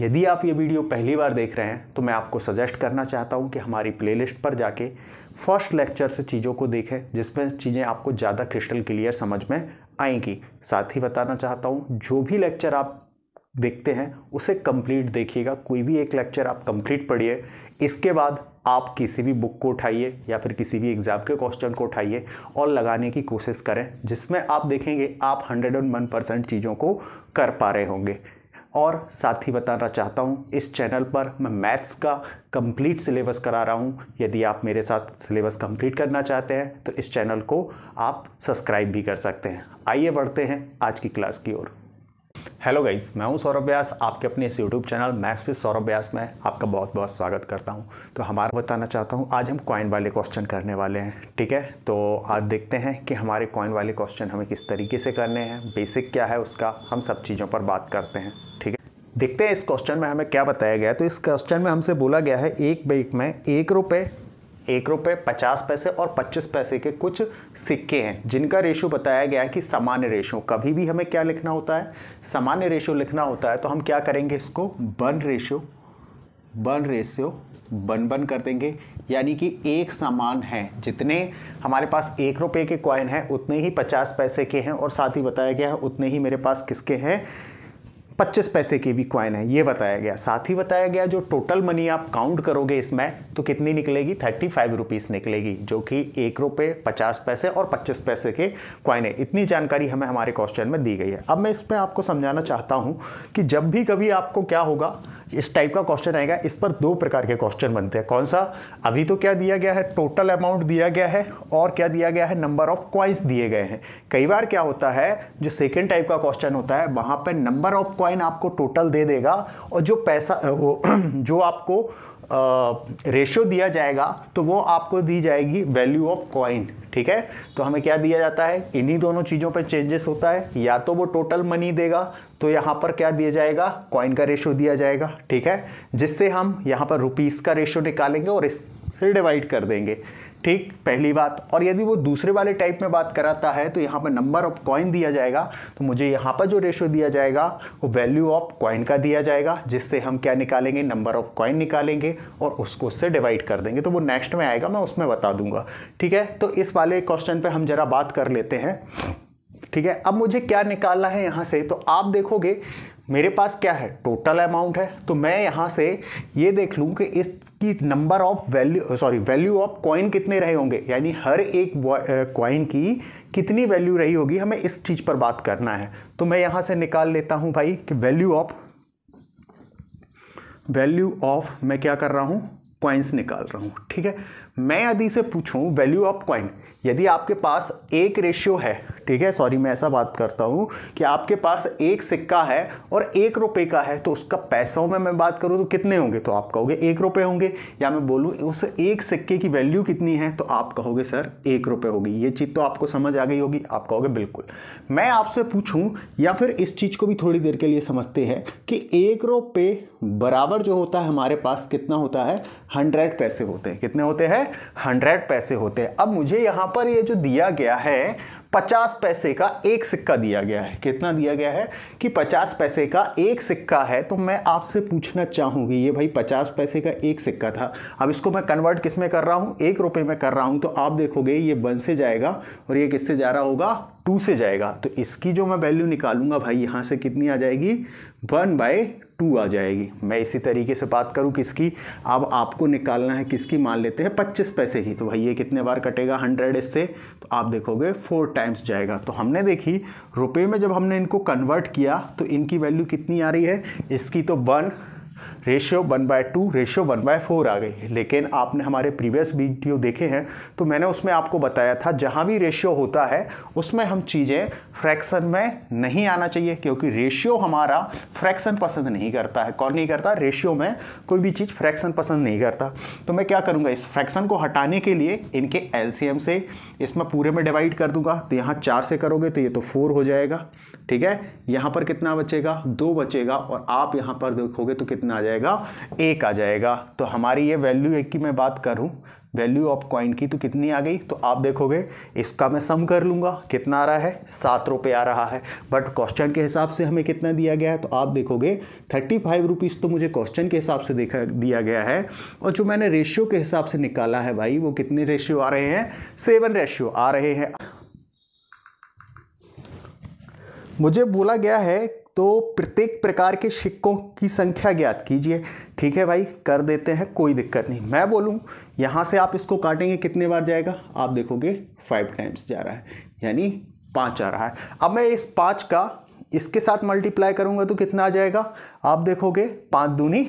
यदि आप ये वीडियो पहली बार देख रहे हैं तो मैं आपको सजेस्ट करना चाहता हूँ कि हमारी प्लेलिस्ट पर जाके फर्स्ट लेक्चर से चीज़ों को देखें जिसमें चीज़ें आपको ज़्यादा क्रिस्टल क्लियर समझ में आएंगी साथ ही बताना चाहता हूँ जो भी लेक्चर आप देखते हैं उसे कंप्लीट देखिएगा कोई भी एक लेक्चर आप कंप्लीट पढ़िए इसके बाद आप किसी भी बुक को उठाइए या फिर किसी भी एग्ज़ाम के क्वेश्चन को उठाइए और लगाने की कोशिश करें जिसमें आप देखेंगे आप हंड्रेड एंड वन परसेंट चीज़ों को कर पा रहे होंगे और साथ ही बताना चाहता हूँ इस चैनल पर मैं मैथ्स का कंप्लीट सिलेबस करा रहा हूँ यदि आप मेरे साथ सिलेबस कंप्लीट करना चाहते हैं तो इस चैनल को आप सब्सक्राइब भी कर सकते हैं आइए बढ़ते हैं आज की क्लास की ओर हेलो गाइस मैं हूं सौरभ व्यास आपके अपने इस YouTube channel maths with Saurabh Vyas में आपका बहुत बहुत स्वागत करता हूं तो हमारा बताना चाहता हूं आज हम कॉइन वाले क्वेश्चन करने वाले हैं ठीक है तो आज देखते हैं कि हमारे कॉइन वाले क्वेश्चन हमें किस तरीके से करने हैं बेसिक क्या है उसका हम सब चीज़ों पर बात करते हैं ठीक है देखते हैं इस क्वेश्चन में हमें क्या बताया गया तो इस क्वेश्चन में हमसे बोला गया है एक बैग में एक रुपये एक रुपये पचास पैसे और पच्चीस पैसे के कुछ सिक्के हैं जिनका रेशो बताया गया है कि सामान्य रेशो कभी भी हमें क्या लिखना होता है सामान्य रेशो लिखना होता है तो हम क्या करेंगे इसको बन रेशो बन रेशियो बन बन कर देंगे यानी कि एक सामान है जितने हमारे पास एक रुपये के कॉइन हैं उतने ही पचास पैसे के हैं और साथ ही बताया गया है उतने ही मेरे पास किसके हैं पच्चीस पैसे की भी क्वाइन है ये बताया गया साथ ही बताया गया जो टोटल मनी आप काउंट करोगे इसमें तो कितनी निकलेगी थर्टी फाइव रुपीज़ निकलेगी जो कि एक रुपये पचास पैसे और पच्चीस पैसे के क्वाइन है इतनी जानकारी हमें हमारे क्वेश्चन में दी गई है अब मैं इसमें आपको समझाना चाहता हूँ कि जब भी कभी आपको क्या होगा इस टाइप का क्वेश्चन आएगा इस पर दो प्रकार के क्वेश्चन बनते हैं कौन सा अभी तो क्या दिया गया है टोटल अमाउंट दिया गया है और क्या दिया गया है नंबर ऑफ कॉइन्स दिए गए हैं कई बार क्या होता है जो सेकेंड टाइप का क्वेश्चन होता है वहाँ पर नंबर ऑफ कॉइन आपको टोटल दे देगा और जो पैसा वो जो आपको रेशियो दिया जाएगा तो वो आपको दी जाएगी वैल्यू ऑफ कॉइन ठीक है तो हमें क्या दिया जाता है इन्हीं दोनों चीज़ों पर चेंजेस होता है या तो वो टोटल मनी देगा तो यहाँ पर क्या दिया जाएगा कॉइन का रेशो दिया जाएगा ठीक है जिससे हम यहाँ पर रुपीज़ का रेशो निकालेंगे और इससे डिवाइड कर देंगे ठीक पहली बात और यदि वो दूसरे वाले टाइप में बात कराता है तो यहाँ पर नंबर ऑफ कॉइन दिया जाएगा तो मुझे यहाँ पर जो रेशो दिया जाएगा वो वैल्यू ऑफ कॉइन का दिया जाएगा जिससे हम क्या निकालेंगे नंबर ऑफ कॉइन निकालेंगे और उसको उससे डिवाइड कर देंगे तो वो नेक्स्ट में आएगा मैं उसमें बता दूंगा ठीक है तो इस वाले क्वेश्चन पर हम ज़रा बात कर लेते हैं ठीक है अब मुझे क्या निकालना है यहाँ से तो आप देखोगे मेरे पास क्या है टोटल अमाउंट है तो मैं यहाँ से ये देख लूँ कि इसकी number of value sorry value of coin कितने रहे होंगे यानी हर एक कॉइन की कितनी वैल्यू रही होगी हमें इस चीज़ पर बात करना है तो मैं यहाँ से निकाल लेता हूँ भाई कि वैल्यू ऑफ वैल्यू ऑफ मैं क्या कर रहा हूँ कॉइन्स निकाल रहा हूँ ठीक है मैं यदि से पूछूँ वैल्यू ऑफ कॉइन यदि आपके पास एक रेशियो है ठीक है सॉरी मैं ऐसा बात करता हूँ कि आपके पास एक सिक्का है और एक रुपये का है तो उसका पैसों में मैं बात करूँ तो कितने होंगे तो आप कहोगे एक रुपये होंगे या मैं बोलूँ उस एक सिक्के की वैल्यू कितनी है तो आप कहोगे सर एक रुपये होगी ये चीज़ तो आपको समझ आ गई होगी आप कहोगे बिल्कुल मैं आपसे पूछूँ या फिर इस चीज़ को भी थोड़ी देर के लिए समझते हैं कि एक रुपये बराबर जो होता है हमारे पास कितना होता है हंड्रेड पैसे होते हैं कितने होते हैं हंड्रेड पैसे होते हैं अब मुझे यहाँ पर ये जो दिया गया है पचास पैसे का एक सिक्का दिया गया है कितना दिया गया है कि पचास पैसे का एक सिक्का है तो मैं आपसे पूछना चाहूँगी ये भाई पचास पैसे का एक सिक्का था अब इसको मैं कन्वर्ट किस में कर रहा हूँ एक रुपये में कर रहा हूँ तो आप देखोगे ये वन से जाएगा और ये किससे जा रहा होगा टू से जाएगा तो इसकी जो मैं वैल्यू निकालूंगा भाई यहाँ से कितनी आ जाएगी वन बाई टू आ जाएगी मैं इसी तरीके से बात करूँ किसकी अब आपको निकालना है किसकी मान लेते हैं पच्चीस पैसे की तो भाई ये कितने बार कटेगा हंड्रेड इससे तो आप देखोगे फोर टाइम्स जाएगा तो हमने देखी रुपये में जब हमने इनको कन्वर्ट किया तो इनकी वैल्यू कितनी आ रही है इसकी तो one ratio one by two ratio one by four आ गई है लेकिन आपने हमारे प्रीवियस वीडियो देखे हैं तो मैंने उसमें आपको बताया था जहाँ भी रेशियो होता है उसमें हम चीज़ें फ्रैक्शन में नहीं आना चाहिए क्योंकि रेशियो हमारा फ्रैक्शन पसंद नहीं करता है कौन नहीं करता रेशियो में कोई भी चीज़ फ्रैक्शन पसंद नहीं करता तो मैं क्या करूँगा इस फ्रैक्शन को हटाने के लिए इनके एलसीएम से इसमें पूरे में डिवाइड कर दूंगा तो यहाँ चार से करोगे तो ये तो फोर हो जाएगा ठीक है यहाँ पर कितना बचेगा दो बचेगा और आप यहाँ पर देखोगे तो कितना कितना आ जाएगा एक आ जाएगा तो हमारी ये वैल्यू एक की मैं बात करूँ वैल्यू ऑफ कॉइन की तो कितनी आ गई तो आप देखोगे इसका मैं सम कर लूँगा कितना आ रहा है सात रुपये आ रहा है बट क्वेश्चन के हिसाब से हमें कितना दिया गया है तो आप देखोगे थर्टी फाइव रुपीज़ तो मुझे क्वेश्चन के हिसाब से देखा दिया गया है और जो मैंने रेशियो के हिसाब से निकाला है भाई वो कितने रेशियो आ रहे हैं सेवन रेशियो आ रहे हैं मुझे बोला गया है तो प्रत्येक प्रकार के सिक्कों की संख्या ज्ञात कीजिए ठीक है भाई कर देते हैं कोई दिक्कत नहीं मैं बोलूँ यहाँ से आप इसको काटेंगे कितने बार जाएगा आप देखोगे फाइव टाइम्स जा रहा है यानी पाँच आ रहा है अब मैं इस पाँच का इसके साथ मल्टीप्लाई करूँगा तो कितना आ जाएगा आप देखोगे पाँच दूनी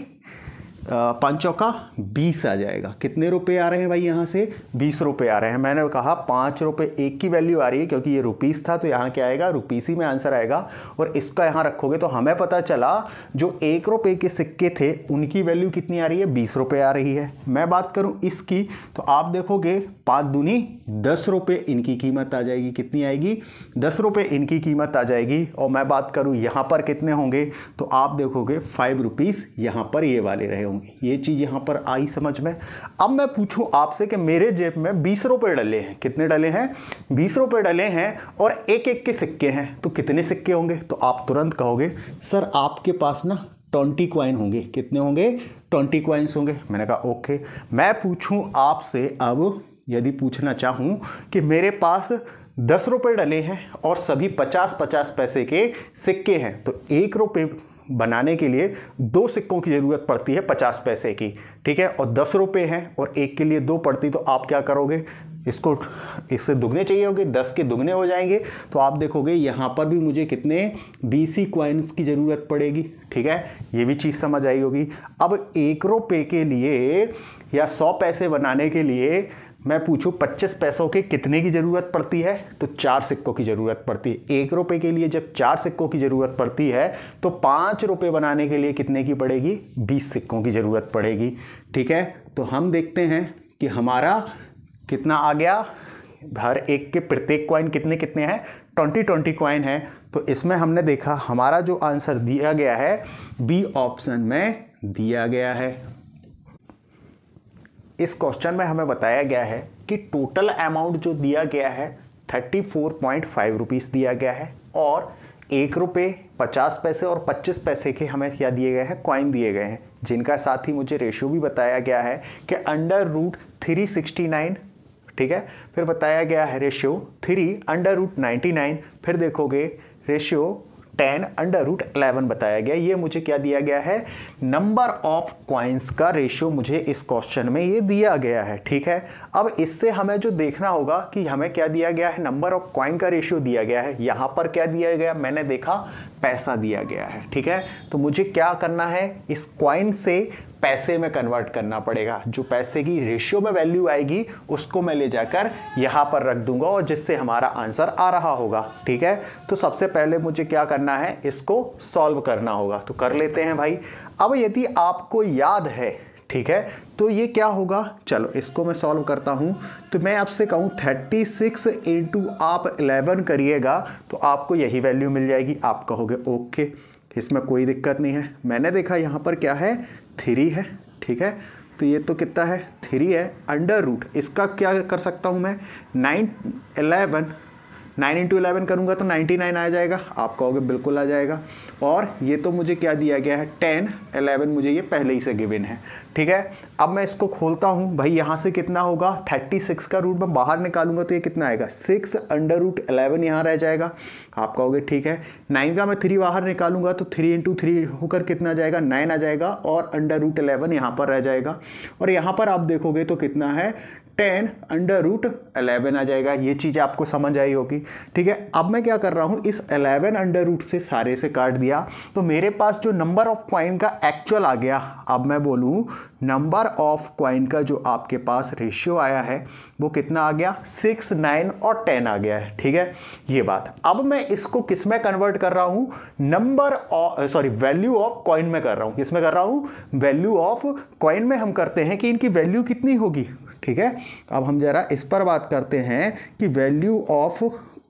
पाँच चौका बीस आ जाएगा कितने रुपए आ रहे हैं भाई यहाँ से बीस रुपये आ रहे हैं मैंने कहा पाँच रुपये एक की वैल्यू आ रही है क्योंकि ये रुपीज़ था तो यहाँ क्या आएगा रुपीस ही में आंसर आएगा और इसका यहाँ रखोगे तो हमें पता चला जो एक रुपये के सिक्के थे उनकी वैल्यू कितनी आ रही है बीस रुपये आ रही है मैं बात करूँ इसकी तो आप देखोगे पाँच दूनी दस रुपये इनकी कीमत आ जाएगी कितनी आएगी दस रुपये इनकी कीमत आ जाएगी और मैं बात करूँ यहाँ पर कितने होंगे तो आप देखोगे फाइव रुपीज़ यहाँ पर ये वाले रहे होंगे ये चीज़ यहाँ पर आई समझ में अब मैं पूछूँ आपसे कि मेरे जेब में बीस रुपये डले हैं कितने डले हैं बीस रुपये डले हैं और एक एक के सिक्के हैं तो कितने सिक्के होंगे तो आप तुरंत कहोगे सर आपके पास ना ट्वेंटी क्वाइन होंगे कितने होंगे ट्वेंटी क्वाइंस होंगे मैंने कहा ओके मैं पूछूं आपसे अब यदि पूछना चाहूँ कि मेरे पास दस रुपये डले हैं और सभी पचास पचास पैसे के सिक्के हैं तो एक रुपये बनाने के लिए दो सिक्कों की ज़रूरत पड़ती है पचास पैसे की ठीक है और दस रुपये हैं और एक के लिए दो पड़ती तो आप क्या करोगे इसको इससे दुगने चाहिए होंगे दस के दुगने हो जाएंगे तो आप देखोगे यहाँ पर भी मुझे कितने बी सी क्वाइंस की ज़रूरत पड़ेगी ठीक है ये भी चीज़ समझ आई होगी अब एक रुपये के लिए या सौ पैसे बनाने के लिए मैं पूछूं 25 पैसों के कितने की ज़रूरत पड़ती है तो चार सिक्कों की ज़रूरत पड़ती है एक रुपये के लिए जब चार सिक्कों की ज़रूरत पड़ती है तो पाँच रुपये बनाने के लिए कितने की पड़ेगी बीस सिक्कों की ज़रूरत पड़ेगी ठीक है तो हम देखते हैं कि हमारा कितना आ गया हर एक के प्रत्येक कॉइन कितने कितने हैं ट्वेंटी ट्वेंटी कॉइन है तो इसमें हमने देखा हमारा जो आंसर दिया गया है बी ऑप्शन में दिया गया है इस क्वेश्चन में हमें बताया गया है कि टोटल अमाउंट जो दिया गया है thirty four point five rupees दिया गया है और एक रुपये पचास पैसे और पच्चीस पैसे के हमें क्या दिए गए हैं कॉइन दिए गए हैं जिनका साथ ही मुझे रेशियो भी बताया गया है कि under root three sixty nine ठीक है फिर बताया गया है ratio three under root ninety nine फिर देखोगे ratio ten under root eleven बताया गया ये मुझे क्या दिया गया है नंबर ऑफ क्वाइंस का रेशियो मुझे इस क्वेश्चन में ये दिया गया है ठीक है अब इससे हमें जो देखना होगा कि हमें क्या दिया गया है नंबर ऑफ क्वाइन का रेशियो दिया गया है यहाँ पर क्या दिया गया मैंने देखा पैसा दिया गया है ठीक है तो मुझे क्या करना है इस क्वाइन से पैसे में कन्वर्ट करना पड़ेगा जो पैसे की रेशियो में वैल्यू आएगी उसको मैं ले जाकर यहाँ पर रख दूंगा और जिससे हमारा आंसर आ रहा होगा ठीक है तो सबसे पहले मुझे क्या करना है इसको सॉल्व करना होगा तो कर लेते हैं भाई अब यदि आपको याद है ठीक है तो ये क्या होगा चलो इसको मैं सॉल्व करता हूँ तो मैं आपसे कहूँ 36 सिक्स इंटू आप 11 करिएगा तो आपको यही वैल्यू मिल जाएगी आप कहोगे ओके इसमें कोई दिक्कत नहीं है मैंने देखा यहाँ पर क्या है थ्री है ठीक है तो ये तो कितना है थ्री है अंडर रूट इसका क्या कर सकता हूँ मैं nine eleven nine into eleven करूँगा तो नाइन्टी नाइन आ जाएगा आप कहोगे बिल्कुल आ जाएगा और ये तो मुझे क्या दिया गया है टेन एलेवन मुझे ये पहले ही से गिवन है ठीक है अब मैं इसको खोलता हूँ भाई यहाँ से कितना होगा थर्टी सिक्स का रूट मैं बाहर निकालूंगा तो ये कितना आएगा सिक्स अंडर रूट एलेवन यहाँ रह जाएगा आप कहोगे ठीक है नाइन का मैं थ्री बाहर निकालूंगा तो थ्री इंटू थ्री होकर कितना जाएगा नाइन आ जाएगा और अंडर रूट एलेवन यहाँ पर रह जाएगा और यहाँ पर आप देखोगे तो कितना है टेन अंडर रूट अलेवन आ जाएगा ये चीज़ आपको समझ आई होगी ठीक है अब मैं क्या कर रहा हूँ इस अलेवन अंडर रूट से सारे से काट दिया तो मेरे पास जो नंबर ऑफ कॉइन का एक्चुअल आ गया अब मैं बोलूँ नंबर ऑफ कॉइन का जो आपके पास रेशियो आया है वो कितना आ गया सिक्स नाइन और टेन आ गया है ठीक है ये बात अब मैं इसको किस में कन्वर्ट कर रहा हूँ number sorry value of coin में कर रहा हूँ किस में कर रहा हूँ वैल्यू ऑफ कॉइन में हम करते हैं कि इनकी वैल्यू कितनी होगी ठीक है अब हम ज़रा इस पर बात करते हैं कि वैल्यू ऑफ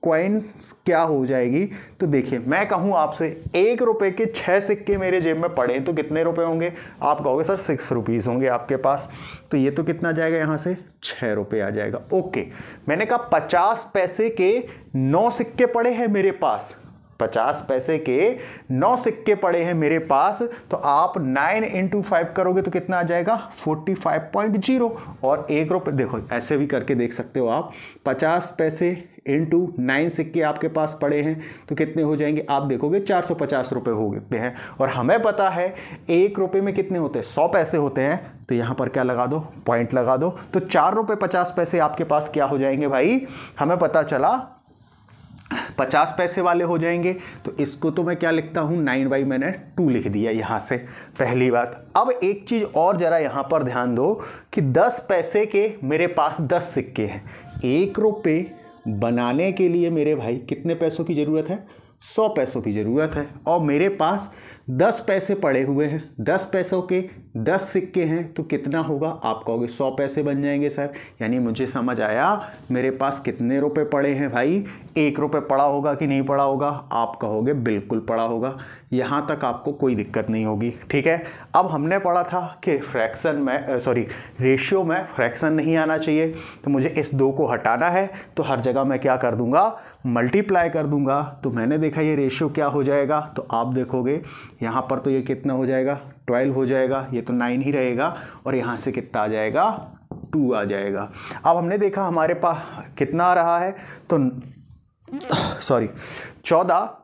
क्वाइंस क्या हो जाएगी तो देखिए मैं कहूँ आपसे एक रुपये के छः सिक्के मेरे जेब में पड़े तो कितने रुपए होंगे आप कहोगे सर सिक्स रुपीज़ होंगे आपके पास तो ये तो कितना जाएगा यहाँ से छः रुपये आ जाएगा ओके मैंने कहा पचास पैसे के नौ सिक्के पड़े हैं मेरे पास पचास पैसे के नौ सिक्के पड़े हैं मेरे पास तो आप नाइन इंटू फाइव करोगे तो कितना आ जाएगा फोर्टी फाइव पॉइंट जीरो और एक रुपये देखो ऐसे भी करके देख सकते हो आप पचास पैसे इंटू नाइन सिक्के आपके पास पड़े हैं तो कितने हो जाएंगे आप देखोगे चार सौ पचास रुपये हो गए हैं और हमें पता है एक रुपये में कितने होते हैं सौ पैसे होते हैं तो यहाँ पर क्या लगा दो पॉइंट लगा दो तो चार रुपये पचास पैसे आपके पास क्या हो जाएंगे भाई हमें पता चला पचास पैसे वाले हो जाएंगे तो इसको तो मैं क्या लिखता हूँ नाइन बाई मैंने टू लिख दिया यहाँ से पहली बात अब एक चीज़ और ज़रा यहाँ पर ध्यान दो कि दस पैसे के मेरे पास दस सिक्के हैं एक रुपये बनाने के लिए मेरे भाई कितने पैसों की ज़रूरत है सौ पैसों की ज़रूरत है और मेरे पास दस पैसे पड़े हुए हैं दस पैसों के दस सिक्के हैं तो कितना होगा आप कहोगे सौ पैसे बन जाएंगे सर यानी मुझे समझ आया मेरे पास कितने रुपए पड़े हैं भाई एक रुपये पड़ा होगा कि नहीं पड़ा होगा आप कहोगे बिल्कुल पड़ा होगा यहाँ तक आपको कोई दिक्कत नहीं होगी ठीक है अब हमने पढ़ा था कि फ्रैक्शन में सॉरी रेशियो में फ्रैक्शन नहीं आना चाहिए तो मुझे इस दो को हटाना है तो हर जगह मैं क्या कर दूँगा मल्टीप्लाई कर दूंगा तो मैंने देखा ये रेशियो क्या हो जाएगा तो आप देखोगे यहाँ पर तो ये कितना हो जाएगा ट्वेल्व हो जाएगा ये तो नाइन ही रहेगा और यहाँ से कितना आ जाएगा टू आ जाएगा अब हमने देखा हमारे पास कितना आ रहा है तो सॉरी चौदह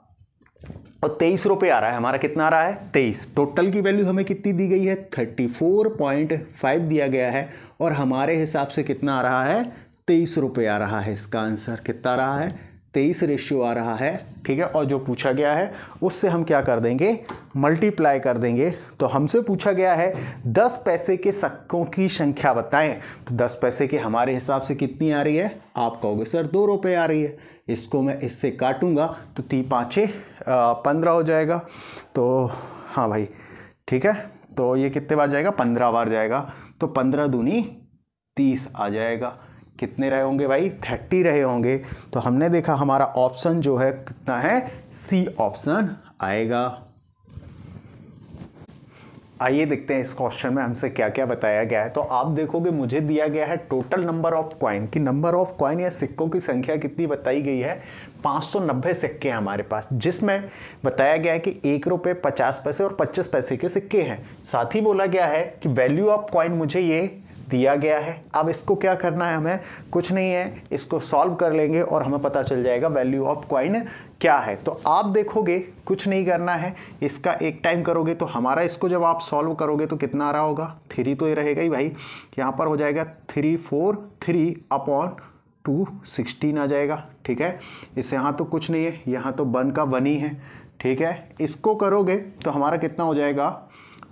और तेईस रुपये आ रहा है हमारा कितना आ रहा है तेईस टोटल की वैल्यू हमें कितनी दी गई है थर्टी फोर पॉइंट फाइव दिया गया है और हमारे हिसाब से कितना आ रहा है तेईस रुपये आ रहा है इसका आंसर कितना आ रहा है तेईस रेशियो आ रहा है ठीक है और जो पूछा गया है उससे हम क्या कर देंगे मल्टीप्लाई कर देंगे तो हमसे पूछा गया है दस पैसे के सक्कों की संख्या बताएं तो दस पैसे के हमारे हिसाब से कितनी आ रही है आप कहोगे सर दो रुपये आ रही है इसको मैं इससे काटूंगा तो ती पाँचे पंद्रह हो जाएगा तो हाँ भाई ठीक है तो ये कितने बार जाएगा पंद्रह बार जाएगा तो पंद्रह दूनी तीस आ जाएगा कितने रहे होंगे भाई थर्टी रहे होंगे तो हमने देखा हमारा ऑप्शन जो है कितना है सी ऑप्शन आएगा आइए देखते हैं इस क्वेश्चन में हमसे क्या क्या बताया गया है तो आप देखोगे मुझे दिया गया है टोटल नंबर ऑफ क्वाइन कि नंबर ऑफ कॉइन या सिक्कों की संख्या कितनी बताई गई है 590 सिक्के हैं हमारे पास जिसमें बताया गया है कि एक रुपये पचास पैसे और पच्चीस पैसे के सिक्के हैं साथ ही बोला गया है कि वैल्यू ऑफ क्वाइन मुझे ये दिया गया है अब इसको क्या करना है हमें कुछ नहीं है इसको सॉल्व कर लेंगे और हमें पता चल जाएगा वैल्यू ऑफ क्वाइन क्या है तो आप देखोगे कुछ नहीं करना है इसका एक टाइम करोगे तो हमारा इसको जब आप सॉल्व करोगे तो कितना आ रहा होगा थ्री तो ये रहेगा ही भाई यहाँ पर हो जाएगा three four three upon two sixteen आ जाएगा ठीक है इस यहाँ तो कुछ नहीं है यहाँ तो वन का वन ही है ठीक है इसको करोगे तो हमारा कितना हो जाएगा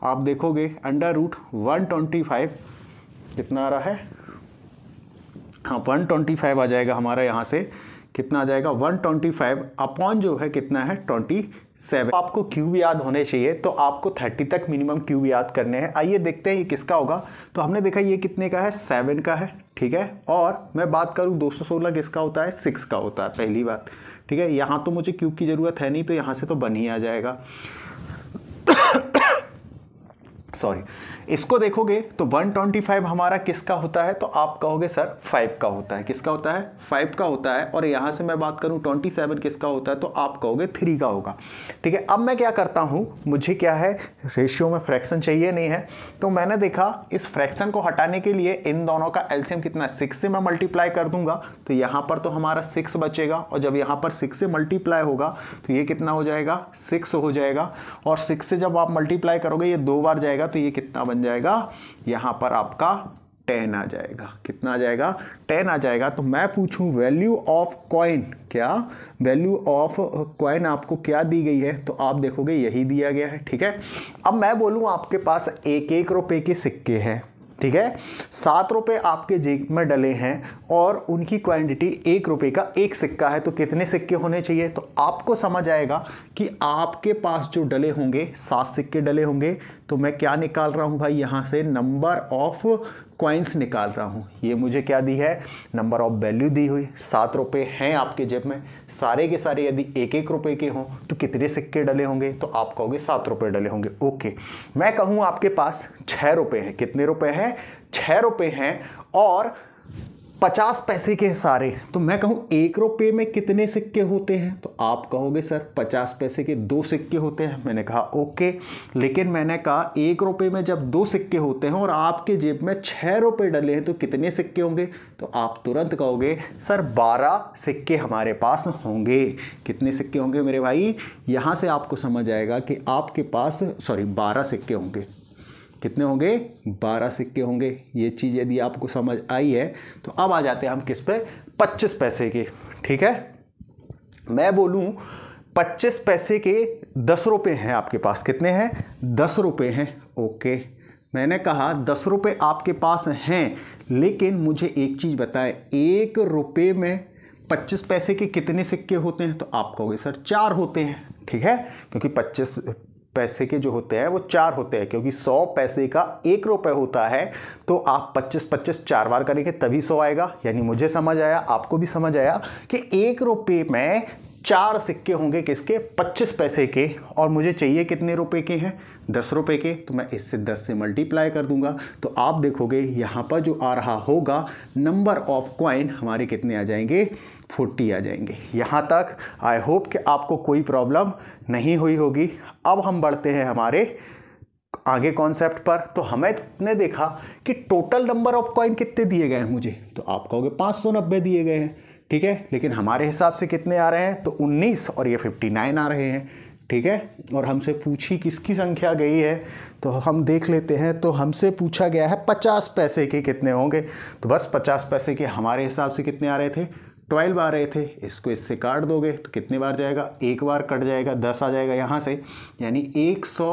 आप देखोगे under root one twenty five कितना आ रहा है हाँ वन ट्वेंटी फाइव आ जाएगा हमारा यहाँ से कितना आ जाएगा वन ट्वेंटी फाइव अपॉन जो है कितना है ट्वेंटी सेवन तो आपको क्यूब याद होने चाहिए तो आपको थर्टी तक मिनिमम क्यूब याद करने हैं आइए देखते हैं ये किसका होगा तो हमने देखा ये कितने का है सेवन का है ठीक है और मैं बात करूँ दो सौ सोलह किसका होता है सिक्स का होता है पहली बात ठीक है यहाँ तो मुझे क्यूब की ज़रूरत है नहीं तो यहाँ से तो बन ही आ जाएगा सॉरी इसको देखोगे तो 125 हमारा किसका होता है तो आप कहोगे सर 5 का होता है किसका होता है 5 का होता है और यहाँ से मैं बात करूँ 27 किसका होता है तो आप कहोगे 3 का होगा ठीक है अब मैं क्या करता हूँ मुझे क्या है रेशियो में फ्रैक्शन चाहिए नहीं है तो मैंने देखा इस फ्रैक्शन को हटाने के लिए इन दोनों का एल्सियम कितना सिक्स से मैं मल्टीप्लाई कर दूंगा तो यहाँ पर तो हमारा सिक्स बचेगा और जब यहाँ पर सिक्स से मल्टीप्लाई होगा तो ये कितना हो जाएगा सिक्स हो जाएगा और सिक्स से जब आप मल्टीप्लाई करोगे ये दो बार जाएगा तो ये कितना बन जाएगा यहाँ पर आपका टेन आ जाएगा कितना आ जाएगा टेन आ जाएगा तो मैं पूछूं वैल्यू ऑफ कॉइन क्या वैल्यू ऑफ कॉइन आपको क्या दी गई है तो आप देखोगे यही दिया गया है ठीक है अब मैं बोलूं आपके पास एक एक रुपए के सिक्के हैं ठीक है सात रुपए आपके जेब में डले हैं और उनकी क्वांटिटी एक रुपए का एक सिक्का है तो कितने सिक्के होने चाहिए तो आपको समझ आएगा कि आपके पास जो डले होंगे सात सिक्के डले होंगे तो मैं क्या निकाल रहा हूं भाई यहां से नंबर ऑफ क्वाइंस निकाल रहा हूँ ये मुझे क्या दी है नंबर ऑफ वैल्यू दी हुई सात रुपये हैं आपके जेब में सारे के सारे यदि एक एक रुपये के हों तो कितने सिक्के डले होंगे तो आप कहोगे सात रुपये डले होंगे ओके मैं कहूँ आपके पास छः रुपये हैं कितने रुपये हैं छः रुपये हैं और पचास पैसे के सारे तो मैं कहूँ एक रुपये में कितने सिक्के होते हैं तो आप कहोगे सर पचास पैसे के दो सिक्के होते हैं मैंने कहा ओके लेकिन मैंने कहा एक रुपये में जब दो सिक्के होते हैं और आपके जेब में छः रुपये डले हैं तो कितने सिक्के होंगे तो आप तुरंत कहोगे सर बारह सिक्के हमारे पास होंगे कितने सिक्के होंगे मेरे भाई यहाँ से आपको समझ आएगा कि आपके पास सॉरी बारह सिक्के होंगे कितने होंगे बारह सिक्के होंगे ये चीज़ यदि आपको समझ आई है तो अब आ जाते हैं हम किस पे पच्चीस पैसे के ठीक है मैं बोलूँ पच्चीस पैसे के दस रुपये हैं आपके पास कितने हैं दस रुपये हैं ओके मैंने कहा दस रुपये आपके पास हैं लेकिन मुझे एक चीज़ बताएं एक रुपये में पच्चीस पैसे के कितने सिक्के होते हैं तो आप कहोगे सर चार होते हैं ठीक है क्योंकि पच्चीस पैसे के जो होते हैं वो चार होते हैं क्योंकि सौ पैसे का एक रुपये होता है तो आप पच्चीस पच्चीस चार बार करेंगे तभी सौ आएगा यानी मुझे समझ आया आपको भी समझ आया कि एक रुपये में चार सिक्के होंगे किसके पच्चीस पैसे के और मुझे चाहिए कितने रुपए के हैं दस रुपए के तो मैं इससे दस से मल्टीप्लाई कर दूंगा तो आप देखोगे यहाँ पर जो आ रहा होगा नंबर ऑफ क्वाइन हमारे कितने आ जाएंगे फोर्टी आ जाएंगे यहाँ तक आई होप कि आपको कोई प्रॉब्लम नहीं हुई होगी अब हम बढ़ते हैं हमारे आगे कॉन्सेप्ट पर तो हमें ने देखा कि टोटल नंबर ऑफ कॉइन कितने दिए गए हैं मुझे तो आप कहोगे पाँच सौ नब्बे दिए गए हैं ठीक है लेकिन हमारे हिसाब से कितने आ रहे हैं तो उन्नीस और ये फिफ्टी नाइन आ रहे हैं ठीक है और हमसे पूछी किसकी संख्या गई है तो हम देख लेते हैं तो हमसे पूछा गया है पचास पैसे के कितने होंगे तो बस पचास पैसे के हमारे हिसाब से कितने आ रहे थे ट्वेल्व आ रहे थे इसको इससे काट दोगे तो कितने बार जाएगा एक बार कट जाएगा दस आ जाएगा यहाँ से यानी एक सौ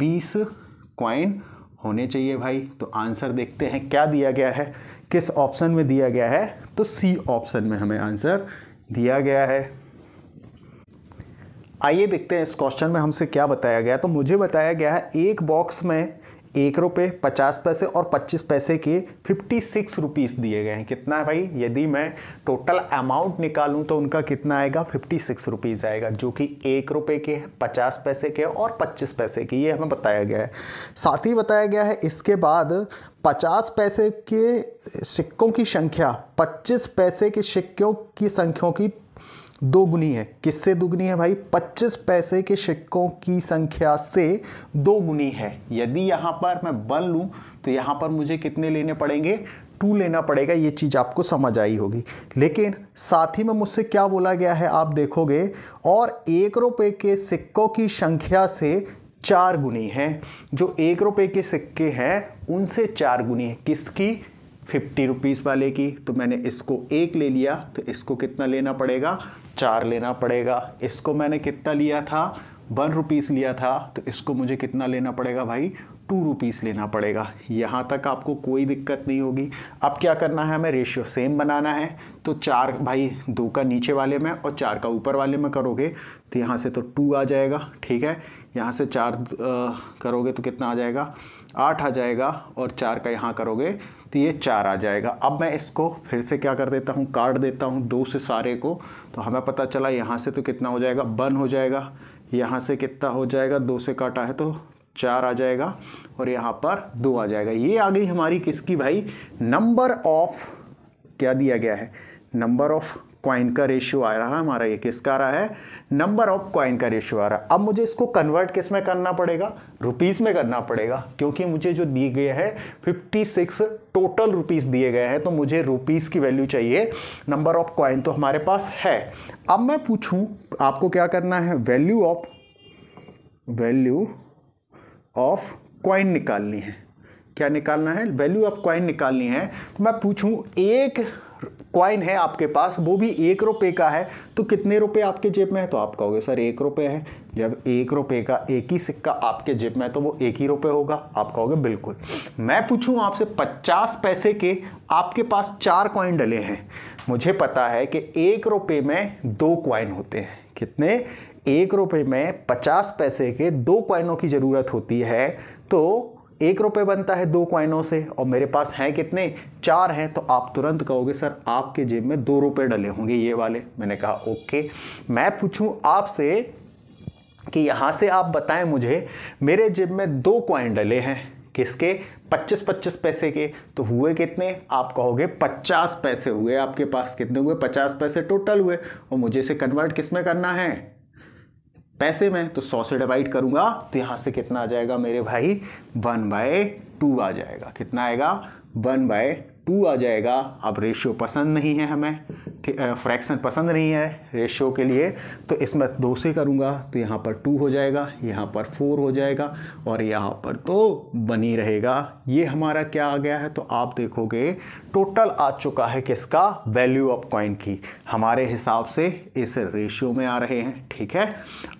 बीस क्वाइन होने चाहिए भाई तो आंसर देखते हैं क्या दिया गया है किस ऑप्शन में दिया गया है तो सी ऑप्शन में हमें आंसर दिया गया है आइए देखते हैं इस क्वेश्चन में हमसे क्या बताया गया तो मुझे बताया गया है एक बॉक्स में एक रुपये पचास पैसे और पच्चीस पैसे के फिफ्टी सिक्स रुपीज़ दिए गए हैं कितना है भाई यदि मैं टोटल अमाउंट निकालूँ तो उनका कितना आएगा फिफ्टी सिक्स रुपीज़ आएगा जो कि एक रुपये के है पचास पैसे के और पच्चीस पैसे के ये हमें बताया गया है साथ ही बताया गया है इसके बाद पचास पैसे के सिक्कों की संख्या पच्चीस पैसे के सिक्कों की संख्याओं की दोगुनी है किससे दोगुनी है भाई 25 पैसे के सिक्कों की संख्या से दोगुनी है यदि यहाँ पर मैं बन लूँ तो यहाँ पर मुझे कितने लेने पड़ेंगे टू लेना पड़ेगा ये चीज़ आपको समझ आई होगी लेकिन साथ ही में मुझसे क्या बोला गया है आप देखोगे और एक रुपये के सिक्कों की संख्या से चार गुनी है जो एक रुपये के सिक्के हैं उनसे चार गुनी है किसकी फिफ्टी रुपीज़ वाले की तो मैंने इसको एक ले लिया तो इसको कितना लेना पड़ेगा चार लेना पड़ेगा इसको मैंने कितना लिया था वन रुपीज़ लिया था तो इसको मुझे कितना लेना पड़ेगा भाई टू रुपीज़ लेना पड़ेगा यहाँ तक आपको कोई दिक्कत नहीं होगी अब क्या करना है हमें रेशियो सेम बनाना है तो चार भाई दो का नीचे वाले में और चार का ऊपर वाले में करोगे तो यहाँ से तो टू आ जाएगा ठीक है यहाँ से चार करोगे तो कितना आ जाएगा आठ आ जाएगा और चार का यहाँ करोगे तो ये चार आ जाएगा अब मैं इसको फिर से क्या कर देता हूँ काट देता हूँ दो से सारे को तो हमें पता चला यहाँ से तो कितना हो जाएगा वन हो जाएगा यहाँ से कितना हो जाएगा दो से काटा है तो चार आ जाएगा और यहाँ पर दो आ जाएगा ये आ गई हमारी किसकी भाई नंबर ऑफ क्या दिया गया है नंबर ऑफ क्वाइन का रेशियो आ रहा है हमारा ये किसका रहा है नंबर ऑफ क्वाइन का रेशियो आ रहा है अब मुझे इसको कन्वर्ट किस में करना पड़ेगा रुपीज़ में करना पड़ेगा क्योंकि मुझे जो दिए गए हैं फिफ्टी सिक्स टोटल रुपीज़ दिए गए हैं तो मुझे रुपीज़ की वैल्यू चाहिए नंबर ऑफ क्वाइन तो हमारे पास है अब मैं पूछूँ आपको क्या करना है value of value of coin निकालनी है क्या निकालना है वैल्यू ऑफ क्वाइन निकालनी है तो मैं पूछूँ एक कॉइन है आपके पास वो भी एक रुपये का है तो कितने रुपए आपके जेब में है तो आप कहोगे सर एक रुपये है जब एक रुपये का एक ही सिक्का आपके जेब में है तो वो एक ही रुपये होगा आप कहोगे बिल्कुल मैं पूछूं आपसे पचास पैसे के आपके पास चार कॉइन डले हैं मुझे पता है कि एक रुपये में दो क्वाइन होते हैं कितने एक रुपये में पचास पैसे के दो क्वाइनों की ज़रूरत होती है तो एक रुपये बनता है दो क्वाइनों से और मेरे पास हैं कितने चार हैं तो आप तुरंत कहोगे सर आपके जेब में दो रुपये डले होंगे ये वाले मैंने कहा ओके मैं पूछूं आपसे कि यहाँ से आप बताएं मुझे मेरे जेब में दो क्वाइन डले हैं किसके 25-25 पैसे के तो हुए कितने आप कहोगे 50 पैसे हुए आपके पास कितने हुए 50 पैसे टोटल हुए और मुझे इसे कन्वर्ट किस में करना है पैसे में तो सौ से डिवाइड करूंगा तो यहाँ से कितना आ जाएगा मेरे भाई वन बाय टू आ जाएगा कितना आएगा वन बाय टू आ जाएगा अब रेशियो पसंद नहीं है हमें फ्रैक्शन पसंद नहीं है रेशियो के लिए तो इसमें दो से करूँगा तो यहाँ पर टू हो जाएगा यहाँ पर फोर हो जाएगा और यहाँ पर तो बनी रहेगा ये हमारा क्या आ गया है तो आप देखोगे टोटल आ चुका है किसका वैल्यू ऑफ कॉइन की हमारे हिसाब से इस रेशियो में आ रहे हैं ठीक है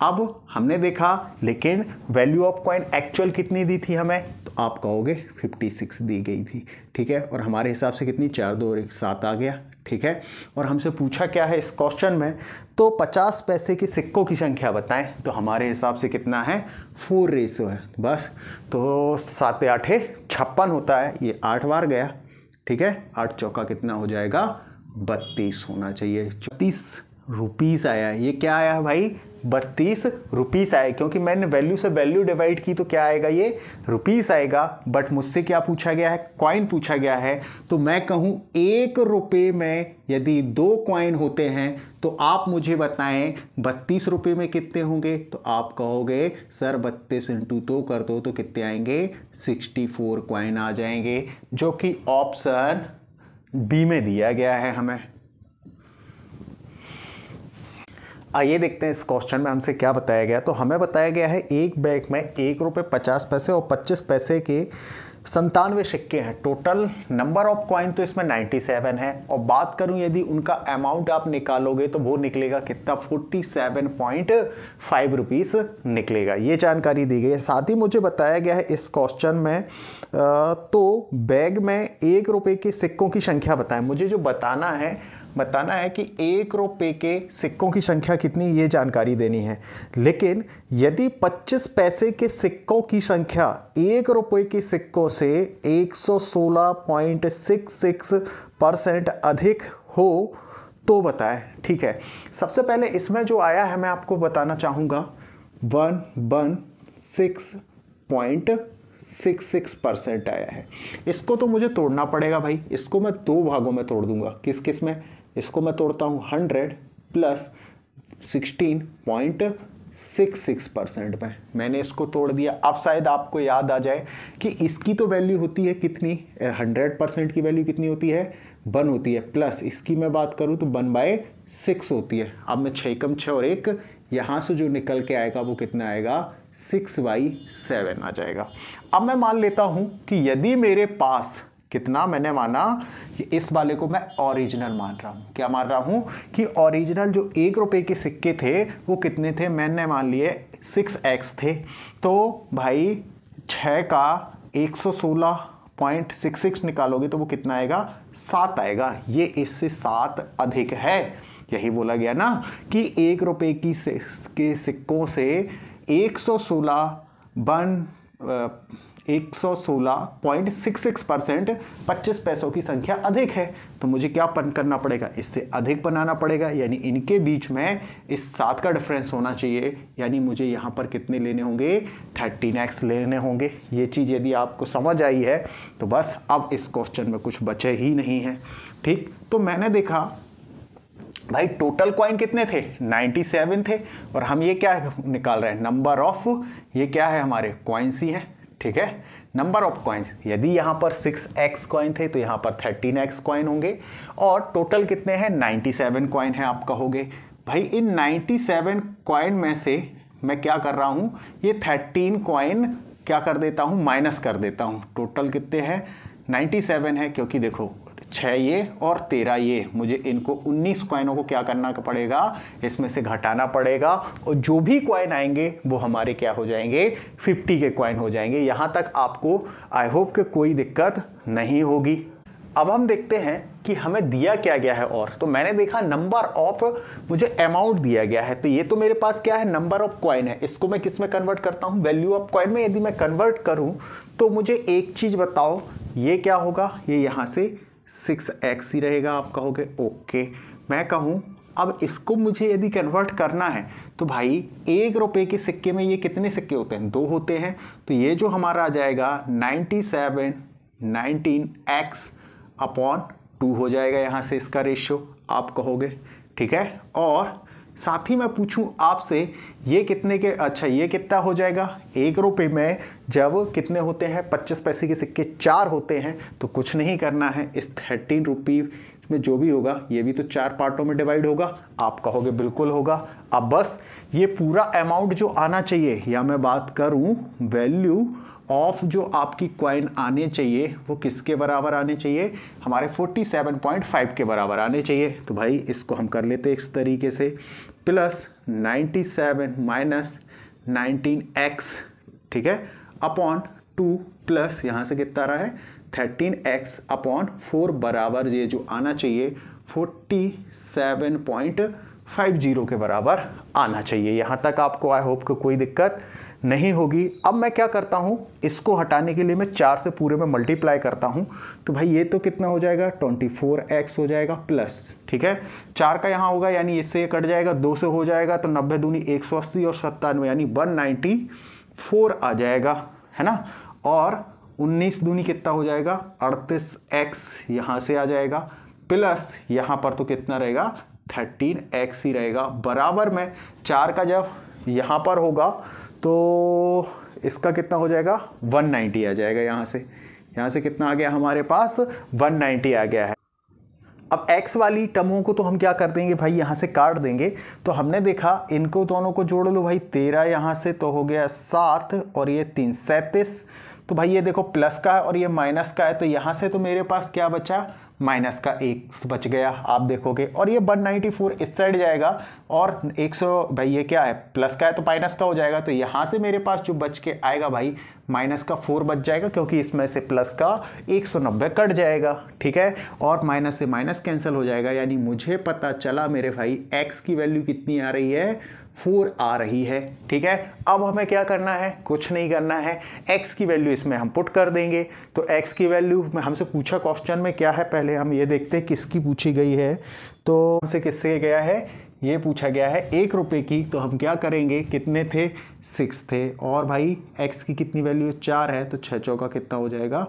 अब हमने देखा लेकिन वैल्यू ऑफ कॉइन एक्चुअल कितनी दी थी हमें तो आप कहोगे 56 दी गई थी ठीक है और हमारे हिसाब से कितनी चार दो और एक सात आ गया ठीक है और हमसे पूछा क्या है इस क्वेश्चन में तो 50 पैसे के सिक्कों की संख्या बताएं तो हमारे हिसाब से कितना है फोर रेसो है बस तो सात आठे छप्पन होता है ये आठ बार गया ठीक है आठ चौका कितना हो जाएगा बत्तीस होना चाहिए चौतीस रुपीस आया है ये क्या आया भाई बत्तीस रुपीस आए क्योंकि मैंने वैल्यू से वैल्यू डिवाइड की तो क्या आएगा ये रुपीस आएगा बट मुझसे क्या पूछा गया है क्वाइन पूछा गया है तो मैं कहूँ एक रुपये में यदि दो क्वाइन होते हैं तो आप मुझे बताएं बत्तीस रुपये में कितने होंगे तो आप कहोगे सर बत्तीस इंटू दो कर दो तो कितने आएंगे सिक्सटी फोर आ जाएंगे जो कि ऑप्शन बी में दिया गया है हमें आइए देखते हैं इस क्वेश्चन में हमसे क्या बताया गया तो हमें बताया गया है एक बैग में एक रुपये पचास पैसे और पच्चीस पैसे के संतानवे सिक्के हैं टोटल नंबर ऑफ कॉइन तो इसमें नाइन्टी सेवन है और बात करूं यदि उनका अमाउंट आप निकालोगे तो वो निकलेगा कितना forty seven point five rupees निकलेगा ये जानकारी दी गई है साथ ही मुझे बताया गया है इस क्वेश्चन में तो बैग में एक रुपये के सिक्कों की संख्या बताएं मुझे जो बताना है बताना है कि एक रुपये के सिक्कों की संख्या कितनी ये जानकारी देनी है लेकिन यदि 25 पैसे के सिक्कों की संख्या एक रुपये के सिक्कों से 116.66 परसेंट अधिक हो तो बताएं ठीक है सबसे पहले इसमें जो आया है मैं आपको बताना चाहूँगा one one six point six six percent आया है इसको तो मुझे तोड़ना पड़ेगा भाई इसको मैं दो भागों में तोड़ दूंगा किस किस में इसको मैं तोड़ता हूँ hundred plus sixteen point six six percent में मैंने इसको तोड़ दिया अब शायद आपको याद आ जाए कि इसकी तो वैल्यू होती है कितनी हंड्रेड परसेंट की वैल्यू कितनी होती है वन होती है प्लस इसकी मैं बात करूँ तो वन बाय सिक्स होती है अब मैं छः कम छः और एक यहाँ से जो निकल के आएगा वो कितना आएगा सिक्स बाई सेवन आ जाएगा अब मैं मान लेता हूँ कि यदि मेरे पास कितना मैंने माना कि इस वाले को मैं ओरिजिनल मान रहा हूँ क्या मान रहा हूँ कि ओरिजिनल जो एक रुपये के सिक्के थे वो कितने थे मैंने मान लिए सिक्स एक्स थे तो भाई छ का एक सौ सोलह पॉइंट सिक्स सिक्स निकालोगे तो वो कितना आएगा सात आएगा ये इससे सात अधिक है यही बोला गया ना कि एक रुपये की के सिक्कों से एक सौ सोलह बन 116.66 परसेंट पच्चीस पैसों की संख्या अधिक है तो मुझे क्या पन करना पड़ेगा इससे अधिक बनाना पड़ेगा यानी इनके बीच में इस सात का डिफरेंस होना चाहिए यानी मुझे यहाँ पर कितने लेने होंगे थर्टीन एक्स लेने होंगे ये चीज़ यदि आपको समझ आई है तो बस अब इस क्वेश्चन में कुछ बचे ही नहीं है ठीक तो मैंने देखा भाई टोटल क्वाइन कितने थे 97 थे और हम ये क्या निकाल रहे हैं नंबर ऑफ ये क्या है हमारे क्वाइंस ही हैं ठीक है नंबर ऑफ कॉइन्स यदि यहाँ पर सिक्स एक्स कॉइन थे तो यहाँ पर थर्टीन एक्स कॉइन होंगे और टोटल कितने हैं नाइन्टी सेवन कॉइन है आप कहोगे भाई इन नाइन्टी सेवन कॉइन में से मैं क्या कर रहा हूँ ये थर्टीन कॉइन क्या कर देता हूँ माइनस कर देता हूँ टोटल कितने हैं 97 है क्योंकि देखो छः ये और तेरह ये मुझे इनको उन्नीस क्वाइनों को क्या करना पड़ेगा इसमें से घटाना पड़ेगा और जो भी क्वाइन आएंगे वो हमारे क्या हो जाएंगे फिफ्टी के क्वाइन हो जाएंगे यहाँ तक आपको आई होप कि कोई दिक्कत नहीं होगी अब हम देखते हैं कि हमें दिया क्या गया है और तो मैंने देखा नंबर ऑफ मुझे अमाउंट दिया गया है तो ये तो मेरे पास क्या है नंबर ऑफ क्वाइन है इसको मैं किस में कन्वर्ट करता हूँ वैल्यू ऑफ क्वाइन में यदि मैं कन्वर्ट करूँ तो मुझे एक चीज़ बताओ ये क्या होगा ये यहाँ से सिक्स एक्स ही रहेगा आप कहोगे ओके मैं कहूँ अब इसको मुझे यदि कन्वर्ट करना है तो भाई एक रुपये के सिक्के में ये कितने सिक्के होते हैं दो होते हैं तो ये जो हमारा आ जाएगा ninety seven nineteen x upon two हो जाएगा यहाँ से इसका रेशियो आप कहोगे ठीक है और साथ ही मैं पूछूं आपसे ये कितने के अच्छा ये कितना हो जाएगा एक रुपये में जब कितने होते हैं पच्चीस पैसे के सिक्के चार होते हैं तो कुछ नहीं करना है इस थर्टीन रुपी में जो भी होगा ये भी तो चार पार्टों में डिवाइड होगा आप कहोगे बिल्कुल होगा अब बस ये पूरा अमाउंट जो आना चाहिए या मैं बात करूँ वैल्यू ऑफ जो आपकी क्वाइन आने चाहिए वो किसके बराबर आने चाहिए हमारे 47.5 के बराबर आने चाहिए तो भाई इसको हम कर लेते इस तरीके से प्लस 97 माइनस एक्स ठीक है अपॉन टू प्लस यहाँ से कितना रहा है 13x अपॉन फोर बराबर ये जो आना चाहिए 47.50 के बराबर आना चाहिए यहाँ तक आपको आई होप को कोई दिक्कत नहीं होगी अब मैं क्या करता हूँ इसको हटाने के लिए मैं चार से पूरे में मल्टीप्लाई करता हूँ तो भाई ये तो कितना हो जाएगा ट्वेंटी फोर एक्स हो जाएगा प्लस ठीक है चार का यहाँ होगा यानी इससे ये कट जाएगा दो से हो जाएगा तो नब्बे दूनी एक सौ अस्सी और सत्तानवे यानी वन नाइन्टी फोर आ जाएगा है ना और उन्नीस दूनी कितना हो जाएगा अड़तीस एक्स यहाँ से आ जाएगा प्लस यहाँ पर तो कितना रहेगा थर्टीन एक्स ही रहेगा बराबर में चार का जब यहाँ पर होगा तो इसका कितना हो जाएगा 190 आ जाएगा यहाँ से यहाँ से कितना आ गया हमारे पास 190 आ गया है अब x वाली टर्मों को तो हम क्या कर देंगे भाई यहाँ से काट देंगे तो हमने देखा इनको दोनों को जोड़ लो भाई तेरह यहाँ से तो हो गया सात और ये तीन सैंतीस तो भाई ये देखो प्लस का है और ये माइनस का है तो यहाँ से तो मेरे पास क्या बचा माइनस का एक बच गया आप देखोगे और ये 194 इस साइड जाएगा और 100 भाई ये क्या है प्लस का है तो माइनस का हो जाएगा तो यहाँ से मेरे पास जो बच के आएगा भाई माइनस का फोर बच जाएगा क्योंकि इसमें से प्लस का 190 कट जाएगा ठीक है और माइनस से माइनस कैंसिल हो जाएगा यानी मुझे पता चला मेरे भाई एक्स की वैल्यू कितनी आ रही है फोर आ रही है ठीक है अब हमें क्या करना है कुछ नहीं करना है एक्स की वैल्यू इसमें हम पुट कर देंगे तो एक्स की वैल्यू में हमसे पूछा क्वेश्चन में क्या है पहले हम ये देखते हैं किसकी पूछी गई है तो हमसे किससे गया है ये पूछा गया है एक रुपये की तो हम क्या करेंगे कितने थे सिक्स थे और भाई एक्स की कितनी वैल्यू चार है तो छः चौका कितना हो जाएगा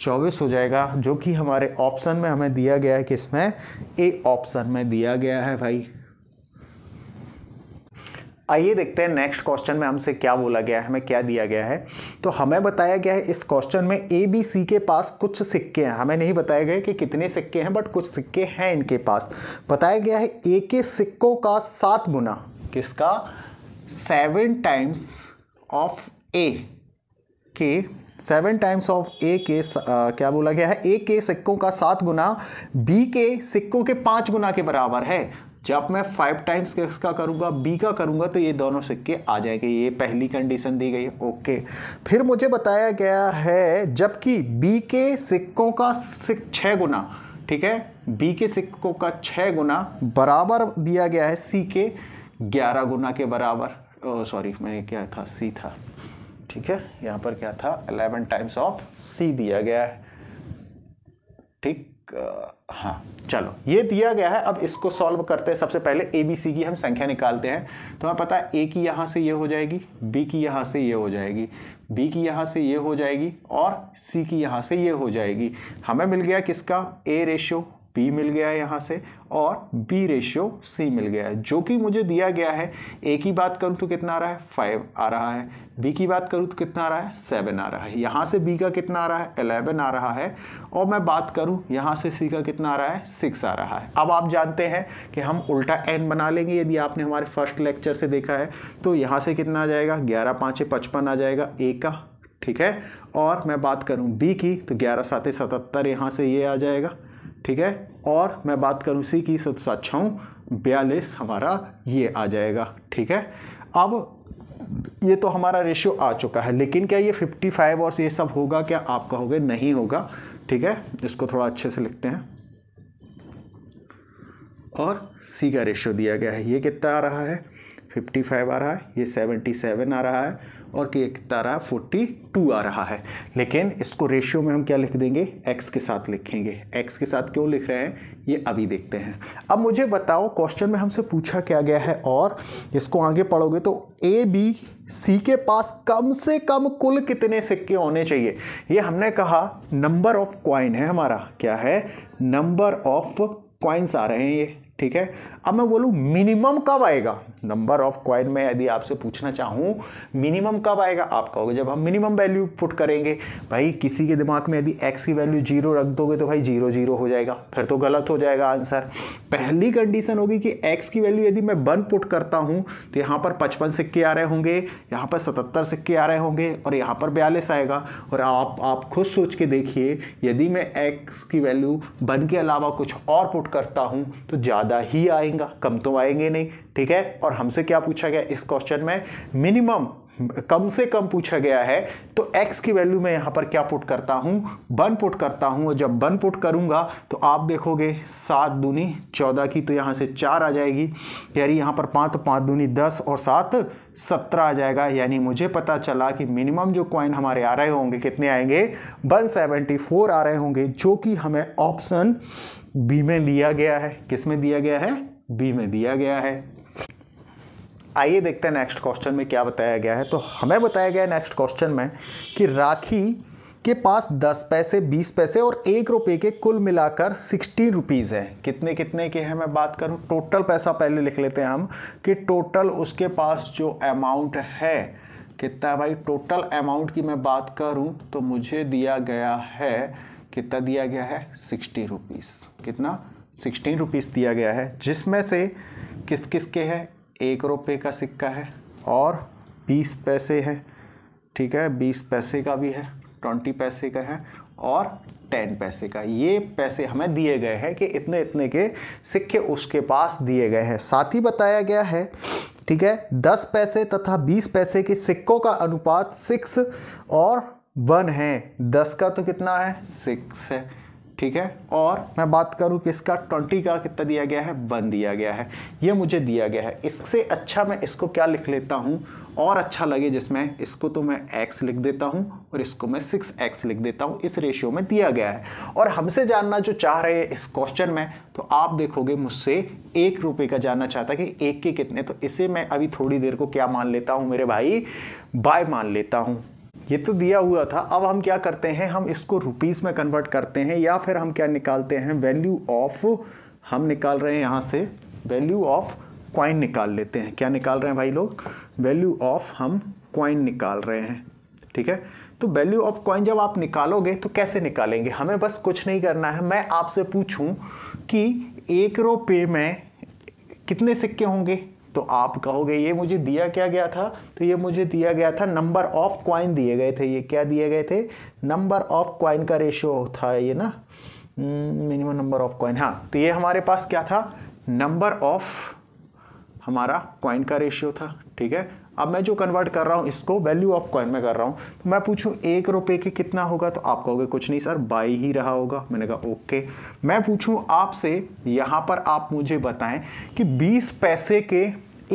चौबीस हो जाएगा जो कि हमारे ऑप्शन में हमें दिया गया है किसमें ए ऑप्शन में दिया गया है भाई आइए देखते हैं नेक्स्ट क्वेश्चन में हमसे क्या बोला गया है हमें क्या दिया गया है तो हमें बताया गया है इस क्वेश्चन में ए बी सी के पास कुछ सिक्के हैं हमें नहीं बताया गया कि कितने सिक्के हैं बट कुछ सिक्के हैं इनके पास बताया गया है ए के सिक्कों का सात गुना किसका सेवन टाइम्स ऑफ ए के सेवन टाइम्स ऑफ ए के क्या बोला गया है ए के सिक्कों का सात गुना बी के सिक्कों के पाँच गुना के बराबर है जब मैं फाइव टाइम्स एक्स का करूँगा बी का करूँगा तो ये दोनों सिक्के आ जाएंगे ये पहली कंडीशन दी गई है ओके फिर मुझे बताया गया है जबकि बी के सिक्कों का सिक छः गुना ठीक है बी के सिक्कों का छः गुना बराबर दिया गया है सी के ग्यारह गुना के बराबर सॉरी oh, मैंने क्या था सी था ठीक है यहाँ पर क्या था अलेवन टाइम्स ऑफ सी दिया गया है ठीक uh, हाँ चलो ये दिया गया है अब इसको सॉल्व करते हैं सबसे पहले ए बी सी की हम संख्या निकालते हैं तो हमें पता है ए की यहाँ से ये हो जाएगी बी की यहाँ से ये हो जाएगी बी की यहाँ से ये हो जाएगी और सी की यहाँ से ये हो जाएगी हमें मिल गया किसका ए रेशो पी मिल गया है यहाँ से और बी रेशियो सी मिल गया है जो कि मुझे दिया गया है ए की बात करूँ तो कितना आ रहा है फाइव आ रहा है बी की बात करूँ तो कितना आ रहा है सेवन आ रहा है यहाँ से बी का कितना आ रहा है एलेवन आ रहा है और मैं बात करूँ यहाँ से सी का कितना आ रहा है सिक्स आ रहा है अब आप जानते हैं कि हम उल्टा एन बना लेंगे यदि आपने हमारे फर्स्ट लेक्चर से देखा है तो यहाँ से कितना आ जाएगा ग्यारह पाँचे पचपन आ जाएगा ए का ठीक है और मैं बात करूँ बी की तो ग्यारह सात सतहत्तर यहाँ से ये आ जाएगा ठीक है और मैं बात करूँ इसी की अच्छा तो साक्षाऊँ बयालीस हमारा ये आ जाएगा ठीक है अब ये तो हमारा रेशियो आ चुका है लेकिन क्या ये 55 और ये सब होगा क्या आप कहोगे नहीं होगा ठीक है इसको थोड़ा अच्छे से लिखते हैं और सी का रेशियो दिया गया है ये कितना आ रहा है 55 आ रहा है ये 77 आ रहा है और कि एक तारा फोर्टी टू आ रहा है लेकिन इसको रेशियो में हम क्या लिख देंगे एक्स के साथ लिखेंगे एक्स के साथ क्यों लिख रहे हैं ये अभी देखते हैं अब मुझे बताओ क्वेश्चन में हमसे पूछा क्या गया है और इसको आगे पढ़ोगे तो ए बी सी के पास कम से कम कुल कितने सिक्के होने चाहिए ये हमने कहा नंबर ऑफ क्वाइन है हमारा क्या है नंबर ऑफ क्वाइंस आ रहे हैं ये ठीक है अब मैं बोलूँ मिनिमम कब आएगा नंबर ऑफ क्वाइन में यदि आपसे पूछना चाहूँ मिनिमम कब आएगा आप कहोगे जब हम मिनिमम वैल्यू पुट करेंगे भाई किसी के दिमाग में यदि एक्स की वैल्यू जीरो रख दोगे तो भाई जीरो जीरो हो जाएगा फिर तो गलत हो जाएगा आंसर पहली कंडीशन होगी कि एक्स की वैल्यू यदि मैं वन पुट करता हूँ तो यहाँ पर पचपन सिक्के आ रहे होंगे यहाँ पर सतहत्तर सिक्के आ रहे होंगे और यहाँ पर बयालीस आएगा और आप आप खुद सोच के देखिए यदि मैं एक्स की वैल्यू वन के अलावा कुछ और पुट करता हूँ तो ज़्यादा ही आएंगे आएगा कम तो आएंगे नहीं ठीक है और हमसे क्या पूछा गया इस क्वेश्चन में मिनिमम कम से कम पूछा गया है तो x की वैल्यू मैं यहां पर क्या पुट करता हूं बन पुट करता हूं और जब बन पुट करूंगा तो आप देखोगे सात दूनी चौदह की तो यहां से चार आ जाएगी यानी यहां पर पांच तो पांच दूनी दस और सात सत्रह आ जाएगा यानी मुझे पता चला कि मिनिमम जो क्वाइन हमारे आ रहे होंगे कितने आएंगे वन आ रहे होंगे जो कि हमें ऑप्शन बी में दिया गया है किस में दिया गया है बी में दिया गया है आइए देखते हैं नेक्स्ट क्वेश्चन में क्या बताया गया है तो हमें बताया गया है नेक्स्ट क्वेश्चन में कि राखी के पास 10 पैसे 20 पैसे और एक रुपये के कुल मिलाकर 16 रुपीज़ हैं कितने कितने के हैं मैं बात करूं टोटल पैसा पहले लिख लेते हैं हम कि टोटल उसके पास जो अमाउंट है कितना है भाई टोटल अमाउंट की मैं बात करूं तो मुझे दिया गया है कितना दिया गया है सिक्सटी रुपीज़ कितना सिक्सटीन रुपीज़ दिया गया है जिसमें से किस किस के हैं एक रुपये का सिक्का है और बीस पैसे है ठीक है बीस पैसे का भी है ट्वेंटी पैसे का है और टेन पैसे का ये पैसे हमें दिए गए हैं कि इतने इतने के सिक्के उसके पास दिए गए हैं साथ ही बताया गया है ठीक है दस पैसे तथा बीस पैसे के सिक्कों का अनुपात सिक्स और वन है दस का तो कितना है सिक्स है ठीक है और मैं बात करूं इसका ट्वेंटी का कितना दिया गया है वन दिया गया है ये मुझे दिया गया है इससे अच्छा मैं इसको क्या लिख लेता हूं और अच्छा लगे जिसमें इसको तो मैं एक्स लिख देता हूं और इसको मैं सिक्स एक्स लिख देता हूं इस रेशियो में दिया गया है और हमसे जानना जो चाह रहे हैं इस क्वेश्चन में तो आप देखोगे मुझसे एक रुपये का जानना चाहता कि एक के कितने तो इसे मैं अभी थोड़ी देर को क्या मान लेता हूँ मेरे भाई बाय मान लेता हूँ ये तो दिया हुआ था अब हम क्या करते हैं हम इसको रुपीज़ में कन्वर्ट करते हैं या फिर हम क्या निकालते हैं वैल्यू ऑफ हम निकाल रहे हैं यहाँ से वैल्यू ऑफ क्वाइन निकाल लेते हैं क्या निकाल रहे हैं भाई लोग वैल्यू ऑफ हम क्वाइन निकाल रहे हैं ठीक है तो वैल्यू ऑफ कॉइन जब आप निकालोगे तो कैसे निकालेंगे हमें बस कुछ नहीं करना है मैं आपसे पूछूँ कि एक रुपये में कितने सिक्के होंगे तो आप कहोगे ये मुझे दिया क्या गया था तो ये मुझे दिया गया था नंबर ऑफ क्वाइन दिए गए थे ये क्या दिए गए थे नंबर ऑफ क्वाइन का रेशियो था ये ना मिनिमम नंबर ऑफ क्वाइन हाँ तो ये हमारे पास क्या था नंबर ऑफ हमारा क्वाइन का रेशियो था ठीक है अब मैं जो कन्वर्ट कर रहा हूँ इसको वैल्यू ऑफ कॉइन में कर रहा हूँ तो मैं पूछूँ एक रुपये के कितना होगा तो आप कहोगे कुछ नहीं सर बाई ही रहा होगा मैंने कहा ओके मैं पूछूँ आपसे यहाँ पर आप मुझे बताएं कि बीस पैसे के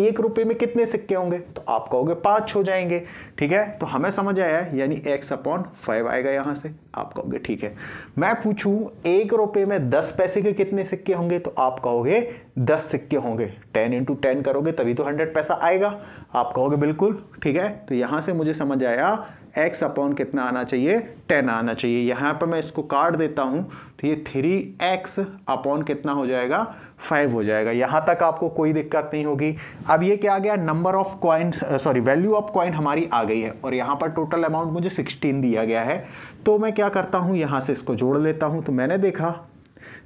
एक रुपए में कितने सिक्के होंगे तो आप कहोगे पांच हो जाएंगे ठीक है तो हमें समझ आया यानी एक्स अपॉन फाइव आएगा यहां से आप कहोगे ठीक है मैं पूछूं एक रुपए में दस पैसे के कितने सिक्के होंगे तो आप कहोगे दस सिक्के होंगे टेन इंटू टेन करोगे तभी तो हंड्रेड पैसा आएगा आप कहोगे बिल्कुल ठीक है तो यहां से मुझे समझ आया एक्स अपॉन कितना आना चाहिए टेन आना चाहिए यहाँ पर मैं इसको काट देता हूँ तो ये थ्री एक्स अपॉन कितना हो जाएगा फाइव हो जाएगा यहाँ तक आपको कोई दिक्कत नहीं होगी अब ये क्या आ गया number of coins sorry value of coin हमारी आ गई है और यहाँ पर टोटल अमाउंट मुझे सिक्सटीन दिया गया है तो मैं क्या करता हूँ यहाँ से इसको जोड़ लेता हूँ तो मैंने देखा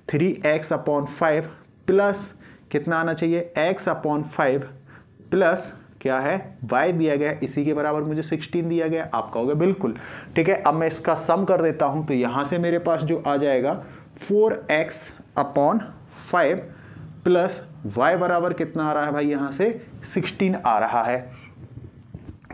three x upon five plus कितना आना चाहिए एक्स अपॉन फाइव प्लस क्या है y दिया गया इसी के बराबर मुझे 16 दिया गया आप कहोगे बिल्कुल ठीक है अब मैं इसका सम कर देता हूं तो यहाँ से मेरे पास जो आ जाएगा 4x x upon five plus y बराबर कितना आ रहा है भाई यहाँ से 16 आ रहा है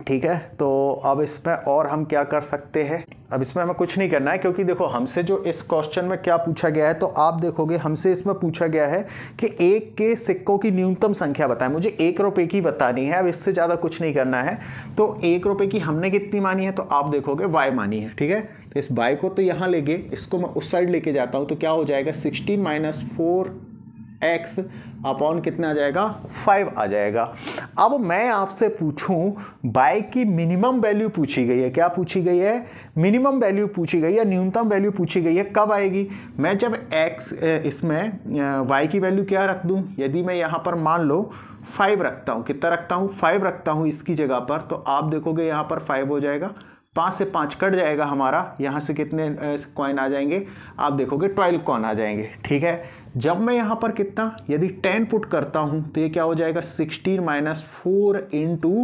ठीक है तो अब इसमें और हम क्या कर सकते हैं अब इसमें हमें कुछ नहीं करना है क्योंकि देखो हमसे जो इस क्वेश्चन में क्या पूछा गया है तो आप देखोगे हमसे इसमें पूछा गया है कि एक के सिक्कों की न्यूनतम संख्या बताएं मुझे एक रुपये की बतानी है अब इससे ज़्यादा कुछ नहीं करना है तो एक रुपये की हमने कितनी मानी है तो आप देखोगे वाई मानी है ठीक है तो इस वाई को तो यहाँ लेके इसको मैं उस साइड लेके जाता हूँ तो क्या हो जाएगा sixty minus four x upon कितना आ जाएगा फाइव आ जाएगा अब मैं आपसे पूछूं बाइक की मिनिमम वैल्यू पूछी गई है क्या पूछी गई है मिनिमम वैल्यू पूछी गई है न्यूनतम वैल्यू पूछी गई है कब आएगी मैं जब एक्स इसमें वाई की वैल्यू क्या रख दूं यदि मैं यहाँ पर मान लो फाइव रखता हूँ कितना रखता हूँ फाइव रखता हूँ इसकी जगह पर तो आप देखोगे यहाँ पर फाइव हो जाएगा पाँच से पाँच कट जाएगा हमारा यहाँ से कितने कॉइन आ जाएंगे आप देखोगे ट्वेल्व कॉइन आ जाएंगे ठीक है जब मैं यहाँ पर कितना यदि टेन पुट करता हूँ तो ये क्या हो जाएगा sixteen minus four into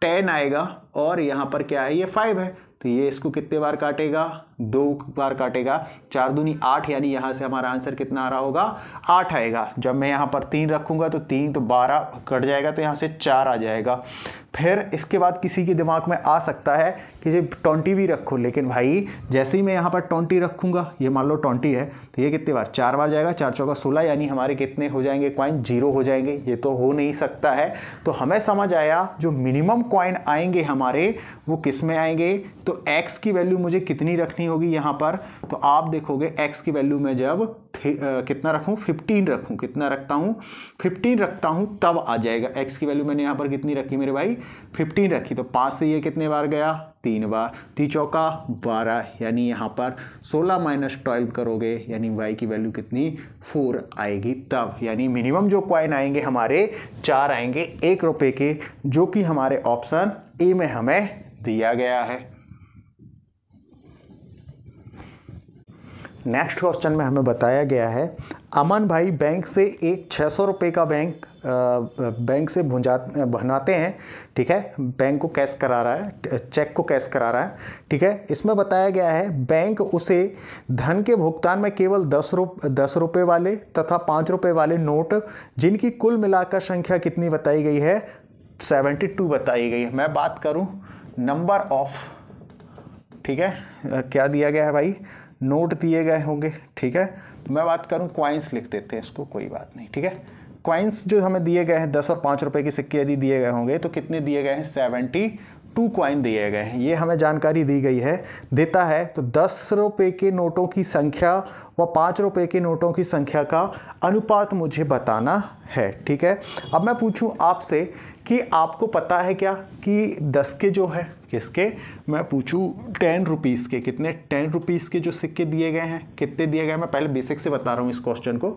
ten आएगा और यहाँ पर क्या है ये फाइव है तो ये इसको कितने बार काटेगा दो बार काटेगा चार दूनी आठ यानी यहाँ से हमारा आंसर कितना आ रहा होगा आठ आएगा जब मैं यहाँ पर तीन रखूँगा तो तीन तो बारह कट जाएगा तो यहाँ से चार आ जाएगा फिर इसके बाद किसी के दिमाग में आ सकता है कि जब ट्वेंटी भी रखो लेकिन भाई जैसे ही मैं यहाँ पर ट्वेंटी रखूँगा ये मान लो ट्वेंटी है तो ये कितने बार चार बार जाएगा चार चौका सोलह यानी हमारे कितने हो जाएंगे कॉइन जीरो हो जाएंगे ये तो हो नहीं सकता है तो हमें समझ आया जो मिनिमम कॉइन आएंगे हमारे वो किस में आएंगे तो एक्स की वैल्यू मुझे कितनी रखनी कितनी होगी यहाँ पर तो आप देखोगे x की वैल्यू में जब आ, कितना रखूँ 15 रखूँ कितना रखता हूँ 15 रखता हूँ तब आ जाएगा x की वैल्यू मैंने यहाँ पर कितनी रखी मेरे भाई 15 रखी तो पाँच से ये कितने बार गया तीन बार ती चौका बारह यानी यहाँ पर सोलह माइनस ट्वेल्व करोगे यानी वाई की वैल्यू कितनी फोर आएगी तब यानी मिनिमम जो क्वाइन आएंगे हमारे चार आएंगे एक रुपये के जो कि हमारे ऑप्शन ए में हमें दिया गया है नेक्स्ट क्वेश्चन में हमें बताया गया है अमन भाई बैंक से एक छः सौ रुपये का बैंक बैंक से भुंजा बनाते हैं ठीक है बैंक को कैश करा रहा है चेक को कैश करा रहा है ठीक है इसमें बताया गया है बैंक उसे धन के भुगतान में केवल दस रुप दस रुपये वाले तथा पाँच रुपये वाले नोट जिनकी कुल मिलाकर संख्या कितनी बताई गई है सेवेंटी टू बताई गई है मैं बात करूँ नंबर ऑफ ठीक है क्या दिया गया है भाई नोट दिए गए होंगे ठीक है तो मैं बात करूँ क्वाइंस लिख देते हैं इसको कोई बात नहीं ठीक है क्वाइंस जो हमें दिए गए हैं दस और पाँच रुपये के सिक्के यदि दिए गए होंगे तो कितने दिए गए हैं सेवेंटी टू क्वाइन दिए गए हैं ये हमें जानकारी दी गई है देता है तो दस रुपये के नोटों की संख्या व पाँच रुपये के नोटों की संख्या का अनुपात मुझे बताना है ठीक है अब मैं पूछूं आपसे कि आपको पता है क्या कि दस के जो है किसके मैं पूछूँ टेन रुपीज़ के कितने टेन रुपीज़ के जो सिक्के दिए गए हैं कितने दिए गए मैं पहले बेसिक से बता रहा हूँ इस क्वेश्चन को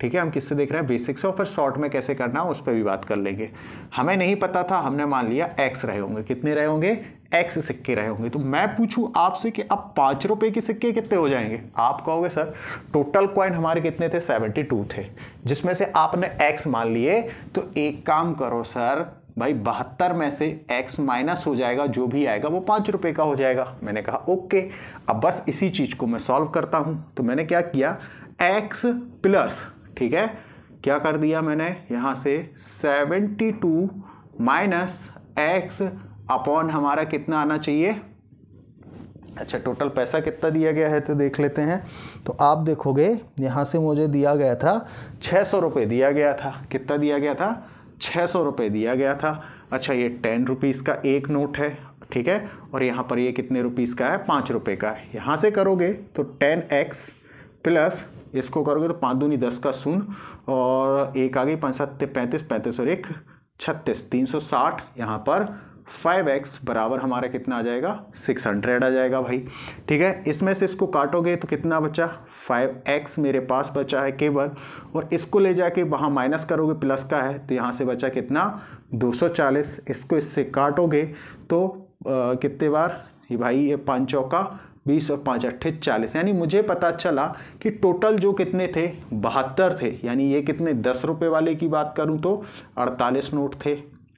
ठीक है हम किससे देख रहे हैं बेसिक से और फिर शॉर्ट में कैसे करना है उस पर भी बात कर लेंगे हमें नहीं पता था हमने मान लिया एक्स रहे होंगे कितने रहे होंगे एक्स सिक्के रहे होंगे तो मैं पूछूं आपसे कि अब पाँच रुपए के सिक्के कितने हो जाएंगे आप कहोगे सर टोटल क्वाइन हमारे कितने थे सेवेंटी टू थे जिसमें से आपने एक्स मान लिए तो एक काम करो सर भाई बहत्तर में से x माइनस हो जाएगा जो भी आएगा वो पाँच रुपये का हो जाएगा मैंने कहा ओके अब बस इसी चीज़ को मैं सॉल्व करता हूँ तो मैंने क्या किया x प्लस ठीक है क्या कर दिया मैंने यहाँ से seventy two minus x upon हमारा कितना आना चाहिए अच्छा टोटल पैसा कितना दिया गया है तो देख लेते हैं तो आप देखोगे यहाँ से मुझे दिया गया था छः सौ रुपये दिया गया था कितना दिया गया था छः सौ रुपये दिया गया था अच्छा ये टेन रुपीज़ का एक नोट है ठीक है और यहाँ पर ये कितने रुपीज़ का है पाँच रुपये का है यहाँ से करोगे तो टेन एक्स प्लस इसको करोगे तो पाँच दूनी दस का शून्य और एक आ गई पाँच सत्ते पैंतीस पैंतीस और एक छत्तीस तीन सौ साठ यहाँ पर फाइव एक्स बराबर हमारा कितना आ जाएगा सिक्स हंड्रेड आ जाएगा भाई ठीक है इसमें से इसको काटोगे तो कितना बचा फाइव एक्स मेरे पास बचा है केवल और इसको ले जाके वहाँ माइनस करोगे प्लस का है तो यहाँ से बचा कितना दो सौ चालीस इसको इससे काटोगे तो कितने बार ये भाई ये पाँच चौका बीस और पाँच अट्ठे चालीस यानी मुझे पता चला कि टोटल जो कितने थे बहत्तर थे यानी ये कितने दस रुपये वाले की बात करूँ तो अड़तालीस नोट थे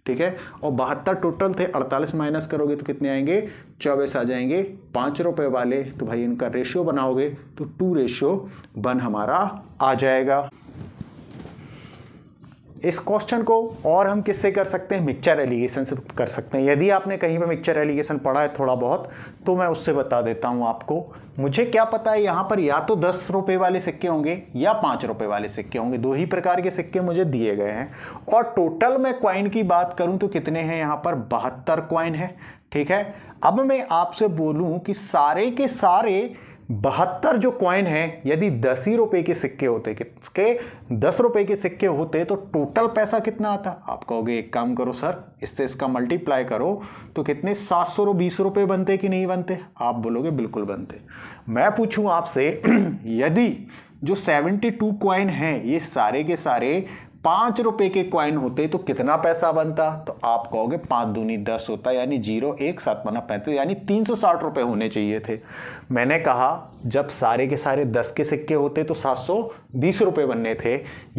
ठीक है और बहत्तर टोटल थे अड़तालीस माइनस करोगे तो कितने आएंगे चौबीस आ जाएंगे पाँच रुपये वाले तो भाई इनका रेशियो बनाओगे तो टू रेशियो वन हमारा आ जाएगा इस क्वेश्चन को और हम किससे कर सकते हैं मिक्सचर एलिगेशन से कर सकते हैं यदि आपने कहीं पर मिक्सचर एलिगेशन पढ़ा है थोड़ा बहुत तो मैं उससे बता देता हूँ आपको मुझे क्या पता है यहाँ पर या तो दस रुपये वाले सिक्के होंगे या पाँच रुपये वाले सिक्के होंगे दो ही प्रकार के सिक्के मुझे दिए गए हैं और टोटल मैं क्वाइन की बात करूँ तो कितने हैं यहाँ पर बहत्तर क्वाइन है ठीक है अब मैं आपसे बोलूँ कि सारे के सारे बहत्तर जो क्वाइन हैं यदि दस ही रुपए के सिक्के होते के दस रुपए के सिक्के होते तो टोटल पैसा कितना आता आप कहोगे एक काम करो सर इससे इसका मल्टीप्लाई करो तो कितने सात सौ बीस रुपए बनते कि नहीं बनते आप बोलोगे बिल्कुल बनते मैं पूछूं आपसे यदि जो टू क्वाइन हैं ये सारे के सारे पांच रुपए के क्वाइन होते तो कितना पैसा बनता तो आप कहोगे पांच दूनी दस होता यानी जीरो एक सात मना पैंतीस यानी तीन सौ साठ रुपए होने चाहिए थे मैंने कहा जब सारे के सारे दस के सिक्के होते तो सात सौ बीस रुपये बनने थे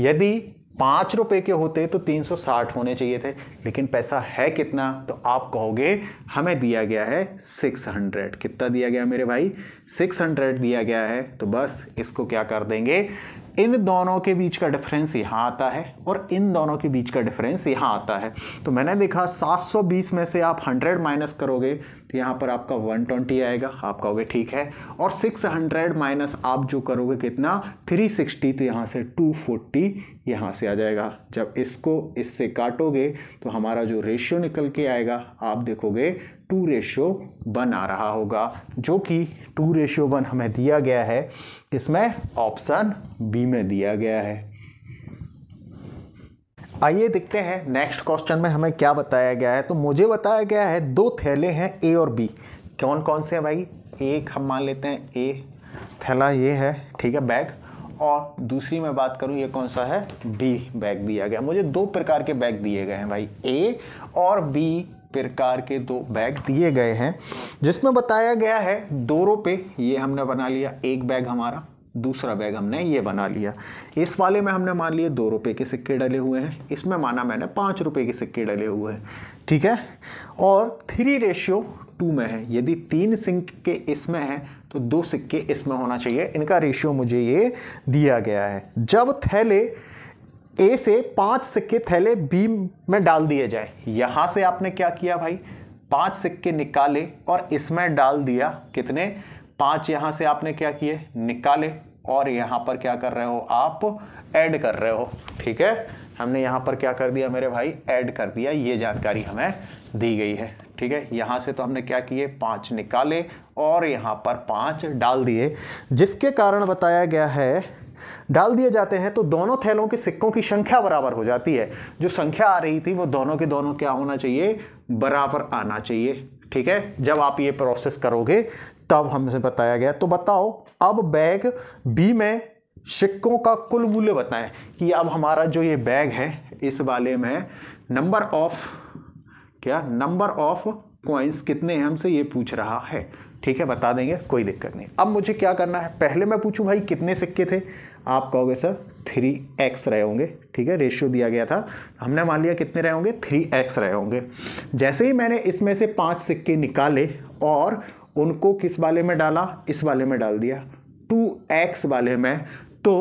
यदि पाँच रुपए के होते तो तीन सौ साठ होने चाहिए थे लेकिन पैसा है कितना तो आप कहोगे हमें दिया गया है सिक्स हंड्रेड कितना दिया गया मेरे भाई सिक्स हंड्रेड दिया गया है तो बस इसको क्या कर देंगे इन दोनों के बीच का डिफरेंस यहाँ आता है और इन दोनों के बीच का डिफरेंस यहाँ आता है तो मैंने देखा 720 में से आप 100 माइनस करोगे तो यहाँ पर आपका 120 आएगा आप कहोगे ठीक है और 600 माइनस आप जो करोगे कितना 360 तो यहाँ से 240 यहाँ से आ जाएगा जब इसको इससे काटोगे तो हमारा जो रेशियो निकल के आएगा आप देखोगे टू रेशियो वन आ रहा होगा जो कि टू रेशियो वन हमें दिया गया है इसमें ऑप्शन बी में दिया गया है आइए देखते हैं नेक्स्ट क्वेश्चन में हमें क्या बताया गया है तो मुझे बताया गया है दो थैले हैं ए और बी कौन कौन से हैं भाई एक हम मान लेते हैं ए थैला ये है ठीक है बैग और दूसरी मैं बात करूं ये कौन सा है बी बैग दिया गया मुझे दो प्रकार के बैग दिए गए हैं भाई ए और बी प्रकार के दो बैग दिए गए हैं जिसमें बताया गया है दो रुपये ये हमने बना लिया एक बैग हमारा दूसरा बैग हमने ये बना लिया इस वाले में हमने मान लिए दो रुपये के सिक्के डले हुए हैं इसमें माना मैंने पाँच रुपये के सिक्के डले हुए हैं ठीक है और थ्री रेशियो टू में है यदि तीन सिक्के इसमें हैं तो दो सिक्के इसमें होना चाहिए इनका रेशियो मुझे ये दिया गया है जब थैले ए से पांच सिक्के थैले बी में डाल दिए जाए यहां से आपने क्या किया भाई पांच सिक्के निकाले और इसमें डाल दिया कितने पांच यहां से आपने क्या किए निकाले और यहां पर क्या कर रहे हो आप ऐड कर रहे हो ठीक है हमने यहाँ पर क्या कर दिया मेरे भाई ऐड कर दिया ये जानकारी हमें दी गई है ठीक है यहाँ से तो हमने क्या किए पाँच निकाले और यहाँ पर पाँच डाल दिए जिसके कारण बताया गया है डाल दिए जाते हैं तो दोनों थैलों के सिक्कों की संख्या बराबर हो जाती है जो संख्या आ रही थी वो दोनों के दोनों क्या होना चाहिए बराबर आना चाहिए ठीक है जब आप ये प्रोसेस करोगे तब हमसे बताया गया तो बताओ अब बैग बी में सिक्कों का कुल मूल्य बताएं कि अब हमारा जो ये बैग है इस वाले में नंबर ऑफ क्या नंबर ऑफ क्वाइंस कितने हैं हमसे ये पूछ रहा है ठीक है बता देंगे कोई दिक्कत नहीं अब मुझे क्या करना है पहले मैं पूछूं भाई कितने सिक्के थे आप कहोगे सर थ्री एक्स रहे होंगे ठीक है रेशियो दिया गया था हमने मान लिया कितने रहे होंगे थ्री एक्स रहे होंगे जैसे ही मैंने इसमें से पाँच सिक्के निकाले और उनको किस वाले में डाला इस वाले में डाल दिया टू एक्स वाले में तो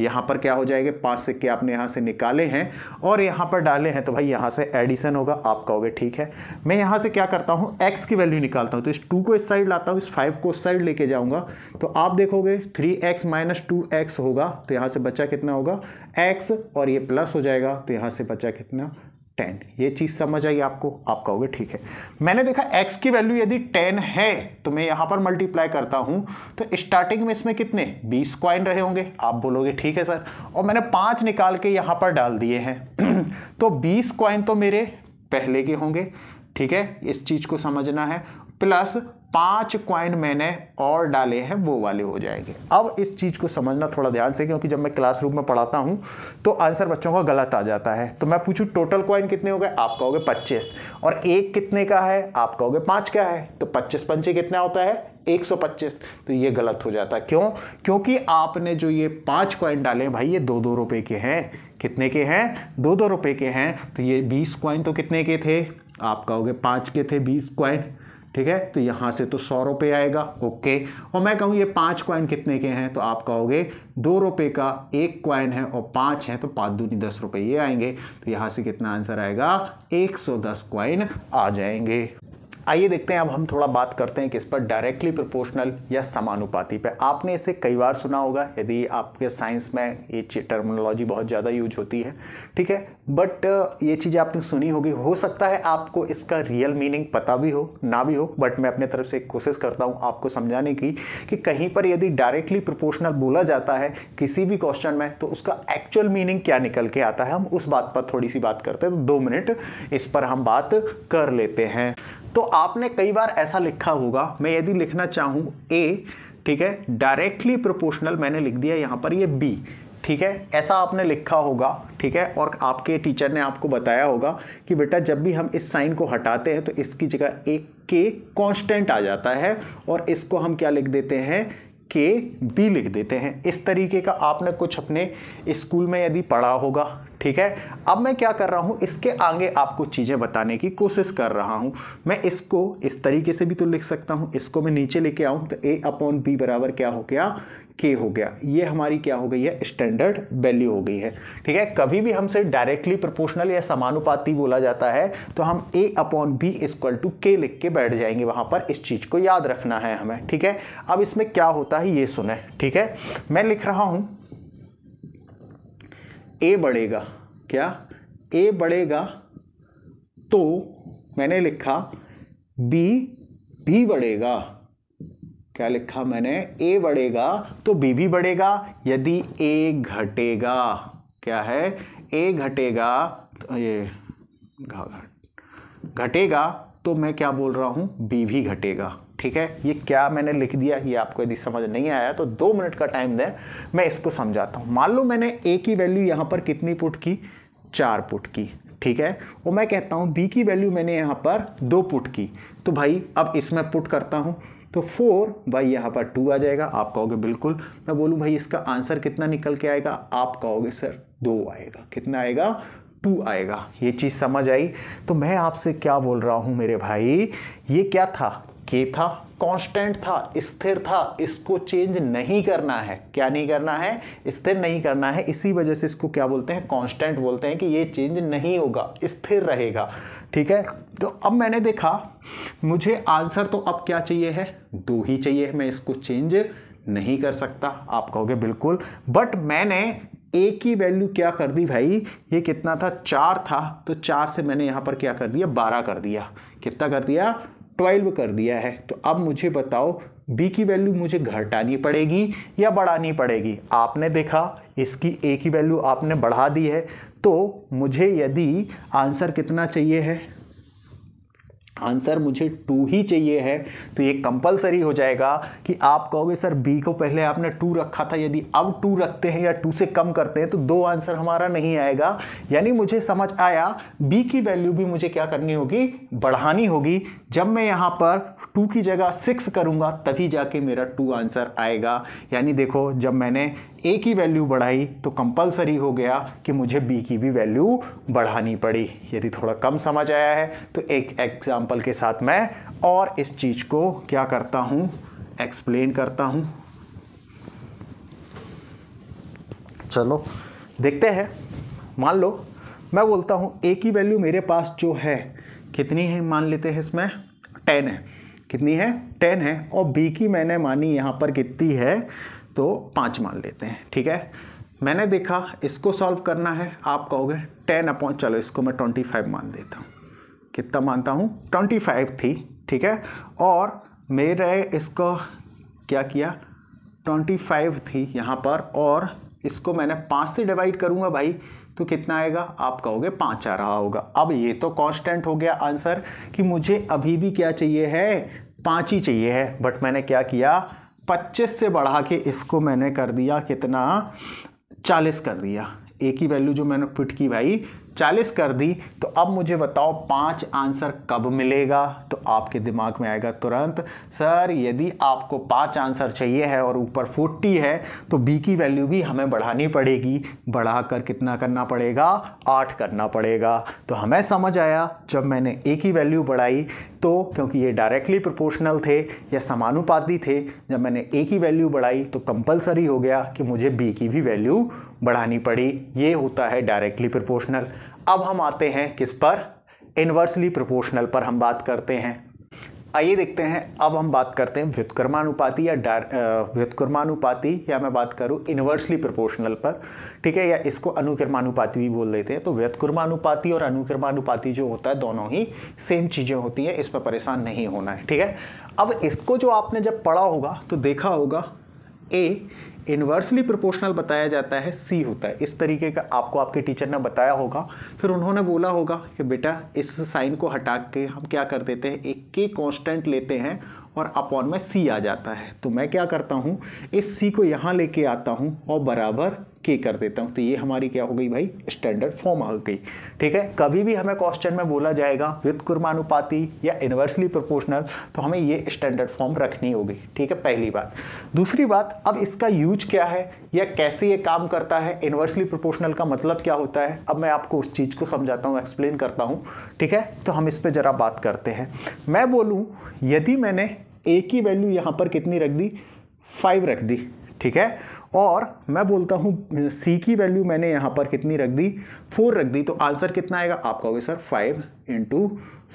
यहाँ पर क्या हो जाएंगे पाँच सिक्के आपने यहाँ से निकाले हैं और यहाँ पर डाले हैं तो भाई यहाँ से एडिशन होगा आप कहोगे ठीक है मैं यहाँ से क्या करता हूँ एक्स की वैल्यू निकालता हूँ तो इस टू को इस साइड लाता हूँ इस फाइव को उस साइड लेके जाऊँगा तो आप देखोगे three x minus two x होगा तो यहाँ से बच्चा कितना होगा एक्स और ये प्लस हो जाएगा तो यहाँ से बच्चा कितना टेन ये चीज़ समझ आई आपको आप कहोगे ठीक है मैंने देखा एक्स की वैल्यू यदि टेन है तो मैं यहाँ पर मल्टीप्लाई करता हूँ तो स्टार्टिंग में इसमें कितने बीस क्वाइन रहे होंगे आप बोलोगे ठीक है सर और मैंने पाँच निकाल के यहाँ पर डाल दिए हैं तो बीस क्वाइन तो मेरे पहले के होंगे ठीक है इस चीज़ को समझना है प्लस पांच क्वाइन मैंने और डाले हैं वो वाले हो जाएंगे अब इस चीज़ को समझना थोड़ा ध्यान से क्योंकि जब मैं क्लासरूम में पढ़ाता हूँ तो आंसर बच्चों का गलत आ जाता है तो मैं पूछूँ टोटल क्वाइन कितने हो गए आप कहोगे पच्चीस और एक कितने का है आप कहोगे पाँच का है तो पच्चीस पंचे कितना होता है 125 तो ये गलत हो जाता है क्यों क्योंकि आपने जो ये पाँच क्वाइन डाले हैं भाई ये दो दो रुपए के हैं कितने के हैं दो दो रुपए के हैं तो ये बीस क्वाइन तो कितने के थे आप कहोगे पाँच के थे बीस क्वाइन ठीक है तो यहां से तो सौ रुपए आएगा ओके और मैं कहूं ये पांच क्वाइन कितने के हैं तो आप कहोगे दो रुपए का एक क्वाइन है और पांच है तो पाँच दूनी दस रुपए ये आएंगे तो यहां से कितना आंसर आएगा एक सौ दस क्वाइन आ जाएंगे आइए देखते हैं अब हम थोड़ा बात करते हैं किस पर डायरेक्टली प्रोपोर्शनल या समानुपाती पे आपने इसे कई बार सुना होगा यदि आपके साइंस में ये टर्मिनोलॉजी बहुत ज़्यादा यूज होती है ठीक है बट ये चीज़ें आपने सुनी होगी हो सकता है आपको इसका रियल मीनिंग पता भी हो ना भी हो बट मैं अपने तरफ से कोशिश करता हूँ आपको समझाने की कि कहीं पर यदि डायरेक्टली प्रोपोर्शनल बोला जाता है किसी भी क्वेश्चन में तो उसका एक्चुअल मीनिंग क्या निकल के आता है हम उस बात पर थोड़ी सी बात करते हैं तो दो मिनट इस पर हम बात कर लेते हैं तो आपने कई बार ऐसा लिखा होगा मैं यदि लिखना चाहूँ ए ठीक है डायरेक्टली प्रोपोर्शनल मैंने लिख दिया यहाँ पर ये बी ठीक है ऐसा आपने लिखा होगा ठीक है और आपके टीचर ने आपको बताया होगा कि बेटा जब भी हम इस साइन को हटाते हैं तो इसकी जगह एक के कांस्टेंट आ जाता है और इसको हम क्या लिख देते हैं के बी लिख देते हैं इस तरीके का आपने कुछ अपने स्कूल में यदि पढ़ा होगा ठीक है अब मैं क्या कर रहा हूँ इसके आगे आपको चीज़ें बताने की कोशिश कर रहा हूँ मैं इसको इस तरीके से भी तो लिख सकता हूँ इसको मैं नीचे लेके आऊँ तो ए अपॉन बी बराबर क्या हो गया के हो गया ये हमारी क्या हो गई है स्टैंडर्ड वैल्यू हो गई है ठीक है कभी भी हमसे डायरेक्टली प्रोपोर्शनल या समानुपाती बोला जाता है तो हम A upon B equal to के लिख के बैठ जाएंगे वहाँ पर इस चीज़ को याद रखना है हमें ठीक है अब इसमें क्या होता है ये सुने ठीक है मैं लिख रहा हूँ ए बढ़ेगा क्या ए बढ़ेगा तो मैंने लिखा बी भी बढ़ेगा क्या लिखा मैंने ए बढ़ेगा तो बी भी बढ़ेगा यदि ए घटेगा क्या है ए घटेगा तो ये घटेगा तो मैं क्या बोल रहा हूँ बी भी घटेगा ठीक है ये क्या मैंने लिख दिया ये आपको यदि समझ नहीं आया तो दो मिनट का टाइम दें मैं इसको समझाता हूँ मान लो मैंने ए की वैल्यू यहाँ पर कितनी पुट की चार पुट की ठीक है और मैं कहता हूँ बी की वैल्यू मैंने यहाँ पर दो पुट की तो भाई अब इसमें पुट करता हूँ तो फोर बाई यहाँ पर टू आ जाएगा आप कहोगे बिल्कुल मैं बोलूँ भाई इसका आंसर कितना निकल के आएगा आप कहोगे सर दो आएगा कितना आएगा टू आएगा ये चीज़ समझ आई तो मैं आपसे क्या बोल रहा हूँ मेरे भाई ये क्या था के था कांस्टेंट था स्थिर था इसको चेंज नहीं करना है क्या नहीं करना है स्थिर नहीं करना है इसी वजह से इसको क्या बोलते हैं कांस्टेंट बोलते हैं कि ये चेंज नहीं होगा स्थिर रहेगा ठीक है तो अब मैंने देखा मुझे आंसर तो अब क्या चाहिए है दो ही चाहिए मैं इसको चेंज नहीं कर सकता आप कहोगे बिल्कुल बट मैंने ए की वैल्यू क्या कर दी भाई ये कितना था चार था तो चार से मैंने यहाँ पर क्या कर दिया बारह कर दिया कितना कर दिया ट्वेल्व कर दिया है तो अब मुझे बताओ b की वैल्यू मुझे घटानी पड़ेगी या बढ़ानी पड़ेगी आपने देखा इसकी a की वैल्यू आपने बढ़ा दी है तो मुझे यदि आंसर कितना चाहिए है आंसर मुझे टू ही चाहिए है तो ये कंपलसरी हो जाएगा कि आप कहोगे सर बी को पहले आपने टू रखा था यदि अब टू रखते हैं या टू से कम करते हैं तो दो आंसर हमारा नहीं आएगा यानी मुझे समझ आया बी की वैल्यू भी मुझे क्या करनी होगी बढ़ानी होगी जब मैं यहाँ पर टू की जगह सिक्स करूँगा तभी जाके मेरा टू आंसर आएगा यानी देखो जब मैंने ए की वैल्यू बढ़ाई तो कंपलसरी हो गया कि मुझे बी की भी वैल्यू बढ़ानी पड़ी यदि थोड़ा कम समझ आया है तो एक एग्जाम्पल के साथ मैं और इस चीज़ को क्या करता हूँ एक्सप्लेन करता हूँ चलो देखते हैं मान लो मैं बोलता हूँ ए की वैल्यू मेरे पास जो है कितनी है मान लेते हैं इसमें टेन है कितनी है टेन है और बी की मैंने मानी यहाँ पर कितनी है तो पाँच मान लेते हैं ठीक है मैंने देखा इसको सॉल्व करना है आप कहोगे टेन अपॉन चलो इसको मैं ट्वेंटी फाइव मान देता हूँ कितना मानता हूँ ट्वेंटी फाइव थी ठीक है और मेरे इसको क्या किया ट्वेंटी फाइव थी यहाँ पर और इसको मैंने पाँच से डिवाइड करूँगा भाई तो कितना आएगा आप कहोगे पाँच आ रहा होगा अब ये तो कॉन्स्टेंट हो गया आंसर कि मुझे अभी भी क्या चाहिए है पाँच ही चाहिए है बट मैंने क्या किया पच्चीस से बढ़ा के इसको मैंने कर दिया कितना चालीस कर दिया ए की वैल्यू जो मैंने फिट की भाई चालीस कर दी तो अब मुझे बताओ पाँच आंसर कब मिलेगा तो आपके दिमाग में आएगा तुरंत सर यदि आपको पाँच आंसर चाहिए है और ऊपर फोर्टी है तो बी की वैल्यू भी हमें बढ़ानी पड़ेगी बढ़ा कर कितना करना पड़ेगा आठ करना पड़ेगा तो हमें समझ आया जब मैंने ए की वैल्यू बढ़ाई तो क्योंकि ये डायरेक्टली प्रोपोर्शनल थे या समानुपाती थे जब मैंने ए की वैल्यू बढ़ाई तो कंपलसरी हो गया कि मुझे बी की भी वैल्यू बढ़ानी पड़ी ये होता है डायरेक्टली प्रोपोर्शनल अब हम आते हैं किस पर इन्वर्सली प्रोपोर्शनल पर हम बात करते हैं आइए देखते हैं अब हम बात करते हैं व्युतकर्मानुपाति या व्युतकर्मानुपाति या मैं बात करूँ इन्वर्सली प्रोपोर्शनल पर ठीक है या इसको अनुक्रमानुपाति भी बोल देते हैं तो व्युतकर्मानुपाति और अनुक्रमानुपाति जो होता है दोनों ही सेम चीज़ें होती हैं पर परेशान नहीं होना है ठीक है अब इसको जो आपने जब पढ़ा होगा तो देखा होगा ए इन्वर्सली प्रोपोर्शनल बताया जाता है सी होता है इस तरीके का आपको आपके टीचर ने बताया होगा फिर उन्होंने बोला होगा कि बेटा इस साइन को हटा के हम क्या कर देते हैं एक के कांस्टेंट लेते हैं और अपॉन में सी आ जाता है तो मैं क्या करता हूँ इस सी को यहाँ लेके आता हूँ और बराबर के कर देता हूँ तो ये हमारी क्या हो गई भाई स्टैंडर्ड फॉर्म आ गई ठीक है कभी भी हमें क्वेश्चन में बोला जाएगा विद कुर्मानुपाती या इन्वर्सली प्रोपोर्शनल तो हमें ये स्टैंडर्ड फॉर्म रखनी होगी ठीक है पहली बात दूसरी बात अब इसका यूज क्या है या कैसे ये काम करता है इन्वर्सली प्रोपोर्शनल का मतलब क्या होता है अब मैं आपको उस चीज़ को समझाता हूँ एक्सप्लेन करता हूँ ठीक है तो हम इस पर ज़रा बात करते हैं मैं बोलूँ यदि मैंने ए की वैल्यू यहाँ पर कितनी रख दी फाइव रख दी ठीक है और मैं बोलता हूँ सी की वैल्यू मैंने यहाँ पर कितनी रख दी फोर रख दी तो आंसर कितना आएगा आप कहोगे सर फाइव इंटू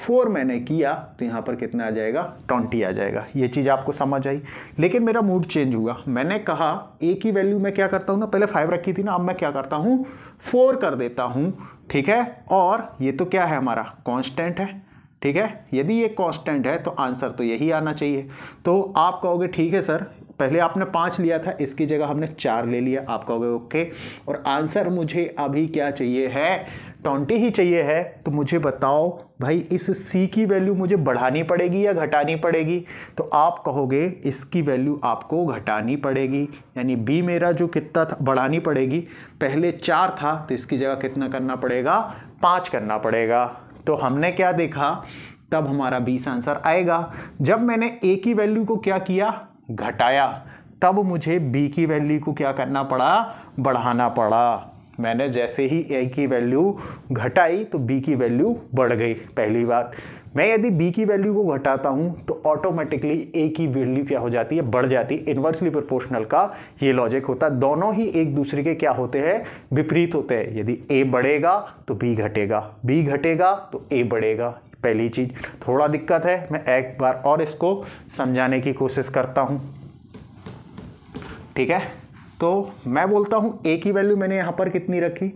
फोर मैंने किया तो यहाँ पर कितना आ जाएगा ट्वेंटी आ जाएगा ये चीज़ आपको समझ आई लेकिन मेरा मूड चेंज हुआ मैंने कहा ए की वैल्यू मैं क्या करता हूँ ना पहले फाइव रखी थी ना अब मैं क्या करता हूँ फोर कर देता हूँ ठीक है और ये तो क्या है हमारा कॉन्स्टेंट है ठीक है यदि ये कांस्टेंट है तो आंसर तो यही आना चाहिए तो आप कहोगे ठीक है सर पहले आपने पाँच लिया था इसकी जगह हमने चार ले लिया आप कहोगे ओके और आंसर मुझे अभी क्या चाहिए है ट्वेंटी ही चाहिए है तो मुझे बताओ भाई इस सी की वैल्यू मुझे बढ़ानी पड़ेगी या घटानी पड़ेगी तो आप कहोगे इसकी वैल्यू आपको घटानी पड़ेगी यानी बी मेरा जो कितना था बढ़ानी पड़ेगी पहले चार था तो इसकी जगह कितना करना पड़ेगा पाँच करना पड़ेगा तो हमने क्या देखा तब हमारा बीस आंसर आएगा जब मैंने ए की वैल्यू को क्या किया घटाया तब मुझे b की वैल्यू को क्या करना पड़ा बढ़ाना पड़ा मैंने जैसे ही a की वैल्यू घटाई तो b की वैल्यू बढ़ गई पहली बात मैं यदि b की वैल्यू को घटाता हूँ तो ऑटोमेटिकली a की वैल्यू क्या हो जाती है बढ़ जाती है इन्वर्सली प्रोपोर्शनल का ये लॉजिक होता है दोनों ही एक दूसरे के क्या होते हैं विपरीत होते हैं यदि a बढ़ेगा तो b घटेगा b घटेगा तो a बढ़ेगा पहली चीज़ थोड़ा दिक्कत है मैं एक बार और इसको समझाने की कोशिश करता हूँ ठीक है तो मैं बोलता हूँ ए की वैल्यू मैंने यहाँ पर कितनी रखी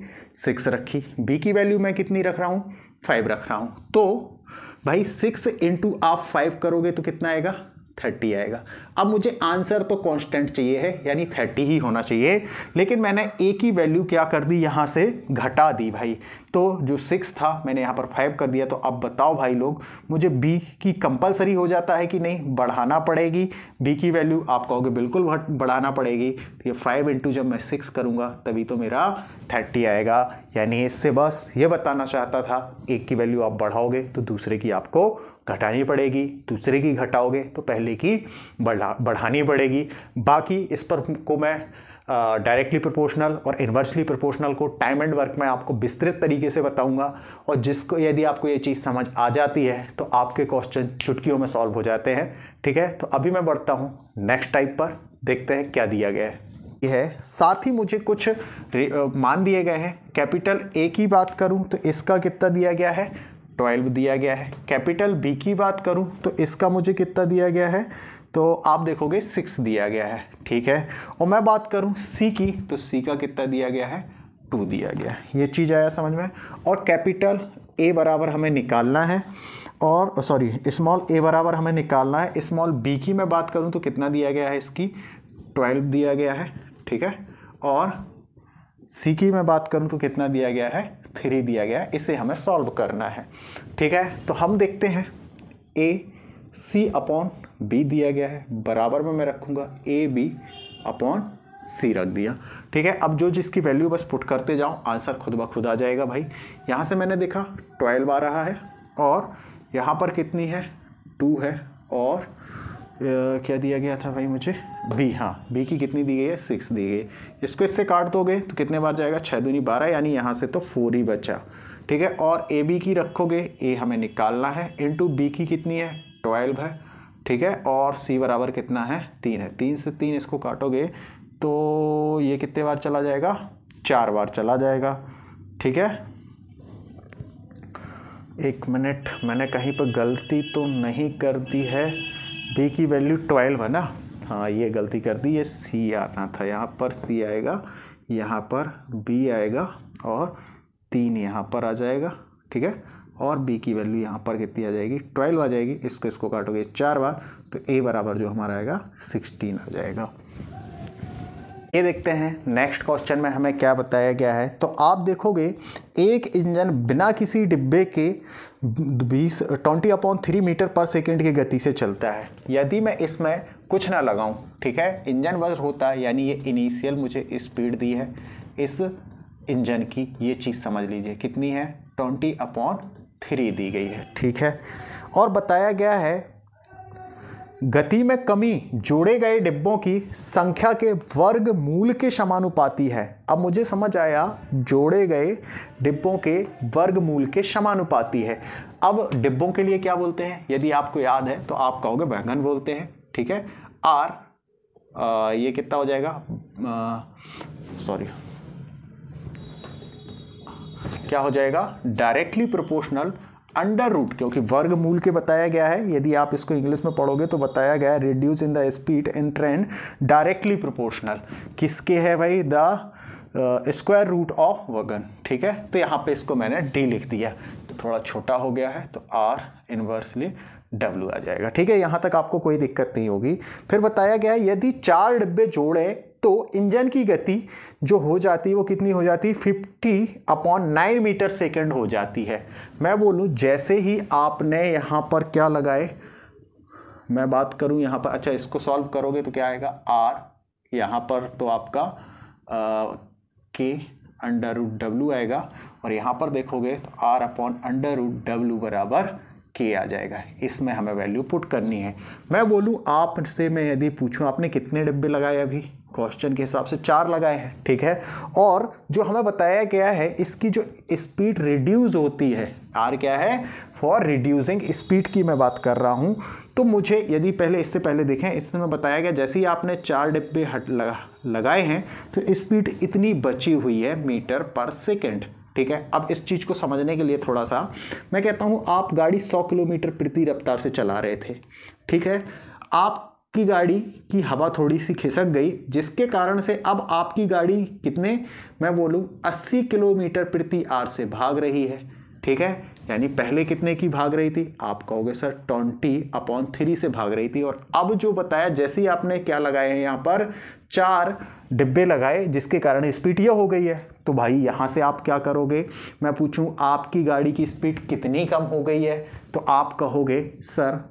सिक्स रखी बी की वैल्यू मैं कितनी रख रहा हूँ फाइव रख रहा हूँ तो भाई सिक्स इंटू आप फाइव करोगे तो कितना आएगा थर्टी आएगा अब मुझे आंसर तो कांस्टेंट चाहिए है यानी थर्टी ही होना चाहिए लेकिन मैंने ए की वैल्यू क्या कर दी यहाँ से घटा दी भाई तो जो सिक्स था मैंने यहाँ पर फाइव कर दिया तो अब बताओ भाई लोग मुझे बी की कंपलसरी हो जाता है कि नहीं बढ़ाना पड़ेगी बी की वैल्यू आप कहोगे बिल्कुल बढ़ाना पड़ेगी तो ये फाइव इंटू जब मैं सिक्स करूँगा तभी तो मेरा थर्टी आएगा यानी इससे बस ये बताना चाहता था एक की वैल्यू आप बढ़ाओगे तो दूसरे की आपको घटानी पड़ेगी दूसरे की घटाओगे तो पहले की बढ़ा बढ़ानी पड़ेगी बाकी इस पर को मैं डायरेक्टली प्रोपोर्शनल और इन्वर्सली प्रोपोर्शनल को टाइम एंड वर्क में आपको विस्तृत तरीके से बताऊंगा और जिसको यदि आपको ये चीज़ समझ आ जाती है तो आपके क्वेश्चन चुटकियों में सॉल्व हो जाते हैं ठीक है तो अभी मैं बढ़ता हूँ नेक्स्ट टाइप पर देखते हैं क्या दिया गया है है साथ ही मुझे कुछ मान दिए गए हैं कैपिटल ए की बात करूँ तो इसका कितना दिया गया है ट्वेल्व दिया गया है कैपिटल बी की बात करूँ तो इसका मुझे कितना दिया गया है तो आप देखोगे सिक्स दिया गया है ठीक है और मैं बात करूँ सी की तो सी का कितना दिया गया है टू दिया गया है ये चीज़ आया समझ में और कैपिटल ए बराबर हमें निकालना है और सॉरी स्मॉल ए बराबर हमें निकालना है स्मॉल बी की मैं बात करूँ तो कितना दिया गया है इसकी ट्वेल्व दिया गया है ठीक है और सी की मैं बात करूँ तो कितना दिया गया है थ्री दिया गया इसे हमें सॉल्व करना है ठीक है तो हम देखते हैं ए सी अपॉन बी दिया गया है बराबर में मैं रखूँगा ए बी अपॉन सी रख दिया ठीक है अब जो जिसकी वैल्यू बस पुट करते जाऊँ आंसर खुद ब खुद आ जाएगा भाई यहाँ से मैंने देखा ट्वेल्व आ रहा है और यहाँ पर कितनी है टू है और क्या दिया गया था भाई मुझे बी हाँ बी की कितनी दी गई है सिक्स दी गई इसको इससे काट दोगे तो कितने बार जाएगा छः दूनी बारह यानी यहाँ से तो फोर ही बचा ठीक है और ए बी की रखोगे ए हमें निकालना है टू बी की कितनी है ट्वेल्व है ठीक है और सी बराबर कितना है तीन है तीन से तीन इसको काटोगे तो ये कितने बार चला जाएगा चार बार चला जाएगा ठीक है एक मिनट मैंने कहीं पर गलती तो नहीं कर दी है बी की वैल्यू ट्वेल्व है ना हाँ ये गलती कर दी ये सी आना था यहाँ पर सी आएगा यहाँ पर बी आएगा और तीन यहाँ पर आ जाएगा ठीक है और बी की वैल्यू यहाँ पर कितनी आ जाएगी ट्वेल्व आ जाएगी इसको इसको काटोगे चार बार तो ए बराबर जो हमारा आएगा सिक्सटीन आ जाएगा ये देखते हैं नेक्स्ट क्वेश्चन में हमें क्या बताया गया है तो आप देखोगे एक इंजन बिना किसी डिब्बे के 20 twenty upon three metre per second की गति से चलता है यदि मैं इसमें कुछ ना लगाऊं ठीक है इंजन वर्क होता है यानी ये इनिशियल मुझे स्पीड दी है इस इंजन की ये चीज़ समझ लीजिए कितनी है ट्वेंटी अपॉन थ्री दी गई है ठीक है और बताया गया है गति में कमी जोड़े गए डिब्बों की संख्या के वर्ग मूल के समानुपाती है अब मुझे समझ आया जोड़े गए डिब्बों के वर्ग मूल के समानुपाती है अब डिब्बों के लिए क्या बोलते हैं यदि आपको याद है तो आप कहोगे बैंगन बोलते हैं ठीक है आर आ, ये कितना हो जाएगा सॉरी क्या हो जाएगा डायरेक्टली प्रोपोर्शनल अंडर रूट क्योंकि वर्ग मूल के बताया गया है यदि आप इसको इंग्लिश में पढ़ोगे तो बताया गया है reduce in the speed in train directly proportional किसके है भाई the square root of wagon ठीक है तो यहाँ पे इसको मैंने डी लिख दिया तो थोड़ा छोटा हो गया है तो आर इनवर्सली डब्ल्यू आ जाएगा ठीक है यहाँ तक आपको कोई दिक्कत नहीं होगी फिर बताया गया है यदि चार डिब्बे जोड़े तो इंजन की गति जो हो जाती है वो कितनी हो जाती है fifty upon nine metre second हो जाती है मैं बोलूँ जैसे ही आपने यहाँ पर क्या लगाए मैं बात करूँ यहाँ पर अच्छा इसको सॉल्व करोगे तो क्या आएगा आर यहाँ पर तो आपका के अंडर रूट डब्ल्यू आएगा और यहाँ पर देखोगे तो R upon under root W बराबर के आ जाएगा इसमें हमें वैल्यू पुट करनी है मैं बोलूँ आपसे मैं यदि पूछूँ आपने कितने डिब्बे लगाए अभी क्वेश्चन के हिसाब से चार लगाए हैं ठीक है और जो हमें बताया गया है इसकी जो स्पीड रिड्यूस होती है आर क्या है फॉर रिड्यूसिंग स्पीड की मैं बात कर रहा हूँ तो मुझे यदि पहले इससे पहले देखें इसमें बताया गया जैसे ही आपने चार डिब्बे हट लगा लगाए हैं तो स्पीड इतनी बची हुई है मीटर पर सेकेंड ठीक है अब इस चीज़ को समझने के लिए थोड़ा सा मैं कहता हूँ आप गाड़ी सौ किलोमीटर प्रति रफ्तार से चला रहे थे ठीक है आप की गाड़ी की हवा थोड़ी सी खिसक गई जिसके कारण से अब आपकी गाड़ी कितने मैं बोलूँ 80 किलोमीटर प्रति आर से भाग रही है ठीक है यानी पहले कितने की भाग रही थी आप कहोगे सर ट्वेंटी अपॉन थ्री से भाग रही थी और अब जो बताया जैसे ही आपने क्या लगाए हैं यहाँ पर चार डिब्बे लगाए जिसके कारण स्पीड यह हो गई है तो भाई यहाँ से आप क्या करोगे मैं पूछूँ आपकी गाड़ी की स्पीड कितनी कम हो गई है तो आप कहोगे सर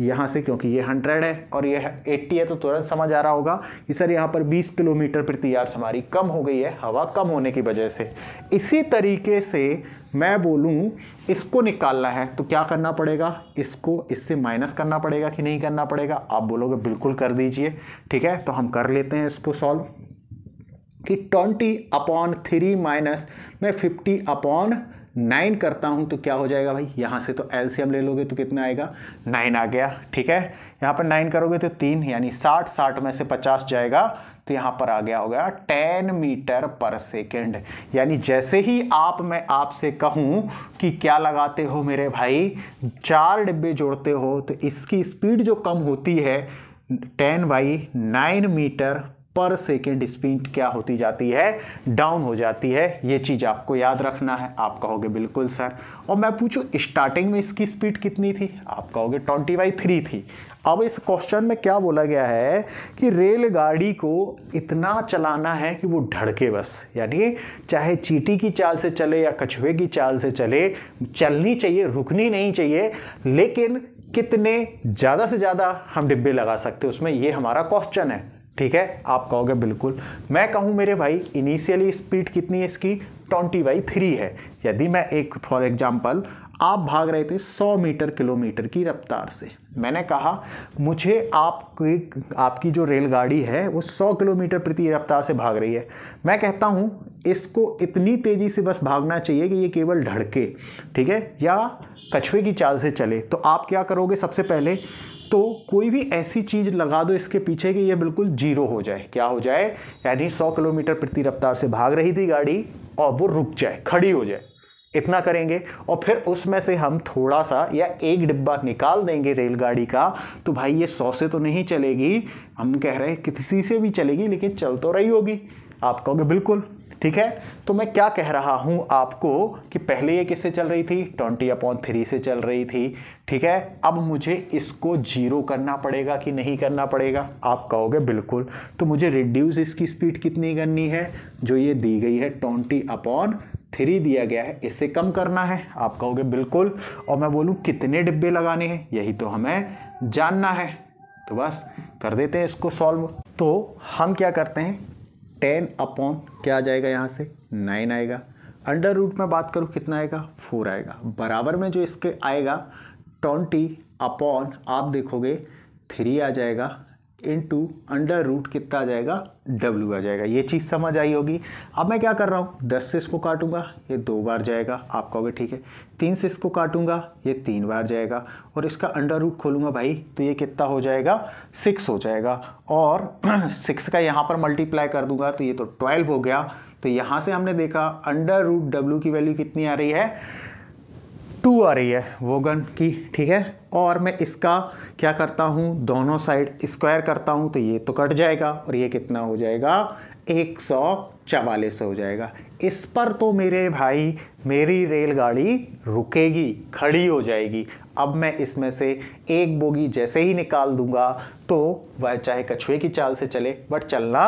यहाँ से क्योंकि ये हंड्रेड है और ये एट्टी है तो तुरंत समझ आ रहा होगा कि सर यहाँ पर बीस किलोमीटर प्रति आर्स हमारी कम हो गई है हवा कम होने की वजह से इसी तरीके से मैं बोलूँ इसको निकालना है तो क्या करना पड़ेगा इसको इससे माइनस करना पड़ेगा कि नहीं करना पड़ेगा आप बोलोगे बिल्कुल कर दीजिए ठीक है तो हम कर लेते हैं इसको सॉल्व कि ट्वेंटी अपॉन थ्री माइनस में फिफ्टी अपॉन नाइन करता हूँ तो क्या हो जाएगा भाई यहाँ से तो एलसीएम ले लोगे तो कितना आएगा नाइन आ गया ठीक है यहाँ पर नाइन करोगे तो तीन यानी साठ साठ में से पचास जाएगा तो यहाँ पर आ गया होगा टेन मीटर पर सेकेंड यानी जैसे ही आप मैं आपसे कहूँ कि क्या लगाते हो मेरे भाई चार डिब्बे जोड़ते हो तो इसकी स्पीड जो कम होती है ten by nine metre per second speed क्या होती जाती है डाउन हो जाती है ये चीज़ आपको याद रखना है आप कहोगे बिल्कुल सर और मैं पूछूँ स्टार्टिंग में इसकी स्पीड कितनी थी आप कहोगे ट्वेंटी बाई थ्री थी अब इस क्वेश्चन में क्या बोला गया है कि रेलगाड़ी को इतना चलाना है कि वो ढड़के बस यानी चाहे चीटी की चाल से चले या कछुए की चाल से चले चलनी चाहिए रुकनी नहीं चाहिए लेकिन कितने ज़्यादा से ज़्यादा हम डिब्बे लगा सकते उसमें ये हमारा क्वेश्चन है ठीक है आप कहोगे बिल्कुल मैं कहूँ मेरे भाई इनिशियली स्पीड कितनी है इसकी ट्वेंटी बाई थ्री है यदि मैं एक फॉर एग्जाम्पल आप भाग रहे थे सौ मीटर किलोमीटर की रफ्तार से मैंने कहा मुझे आपकी आपकी जो रेलगाड़ी है वो सौ किलोमीटर प्रति रफ्तार से भाग रही है मैं कहता हूँ इसको इतनी तेज़ी से बस भागना चाहिए कि ये केवल ढड़के ठीक है या कछुए की चाल से चले तो आप क्या करोगे सबसे पहले तो कोई भी ऐसी चीज़ लगा दो इसके पीछे कि ये बिल्कुल जीरो हो जाए क्या हो जाए यानी 100 किलोमीटर प्रति रफ्तार से भाग रही थी गाड़ी और वो रुक जाए खड़ी हो जाए इतना करेंगे और फिर उसमें से हम थोड़ा सा या एक डिब्बा निकाल देंगे रेलगाड़ी का तो भाई ये सौ से तो नहीं चलेगी हम कह रहे हैं किसी से भी चलेगी लेकिन चल तो रही होगी आप कहोगे बिल्कुल ठीक है तो मैं क्या कह रहा हूं आपको कि पहले ये किससे चल रही थी ट्वेंटी अपॉन थ्री से चल रही थी ठीक है अब मुझे इसको जीरो करना पड़ेगा कि नहीं करना पड़ेगा आप कहोगे बिल्कुल तो मुझे रिड्यूस इसकी स्पीड कितनी करनी है जो ये दी गई है ट्वेंटी अपॉन थ्री दिया गया है इससे कम करना है आप कहोगे बिल्कुल और मैं बोलूँ कितने डिब्बे लगाने हैं यही तो हमें जानना है तो बस कर देते हैं इसको सॉल्व तो हम क्या करते हैं टेन अपॉन क्या आ जाएगा यहाँ से नाइन आएगा अंडर रूट में बात करूँ कितना आएगा फोर आएगा बराबर में जो इसके आएगा ट्वेंटी अपॉन आप देखोगे थ्री आ जाएगा इंटू अंडर रूट कितना आ जाएगा डब्ल्यू आ जाएगा ये चीज़ समझ आई होगी अब मैं क्या कर रहा हूँ दस से इसको काटूंगा ये दो बार जाएगा आप कहोगे ठीक है तीन से इसको काटूंगा ये तीन बार जाएगा और इसका अंडर रूट खोलूंगा भाई तो ये कितना हो जाएगा सिक्स हो जाएगा और सिक्स का यहाँ पर मल्टीप्लाई कर दूंगा तो ये तो ट्वेल्व हो गया तो यहाँ से हमने देखा अंडर रूट डब्ल्यू की वैल्यू कितनी आ रही है टू आ रही है वोगन की ठीक है और मैं इसका क्या करता हूँ दोनों साइड स्क्वायर करता हूँ तो ये तो कट जाएगा और ये कितना हो जाएगा एक सौ चवालीस हो जाएगा इस पर तो मेरे भाई मेरी रेलगाड़ी रुकेगी खड़ी हो जाएगी अब मैं इसमें से एक बोगी जैसे ही निकाल दूंगा तो वह चाहे कछुए की चाल से चले बट चलना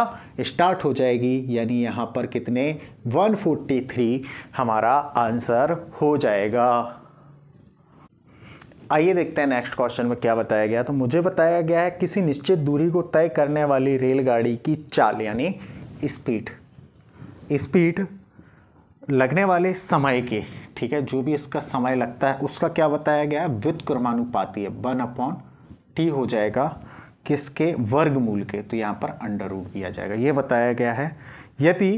स्टार्ट हो जाएगी यानी यहाँ पर कितने 143 हमारा आंसर हो जाएगा आइए देखते हैं नेक्स्ट क्वेश्चन में क्या बताया गया तो मुझे बताया गया है किसी निश्चित दूरी को तय करने वाली रेलगाड़ी की चाल यानी स्पीड स्पीड लगने वाले समय के ठीक है जो भी इसका समय लगता है उसका क्या बताया गया है क्रमानुपाती क्रमानुपातीय वन अपॉन टी हो जाएगा किसके वर्गमूल के तो यहाँ पर अंडर रूट दिया जाएगा ये बताया गया है यदि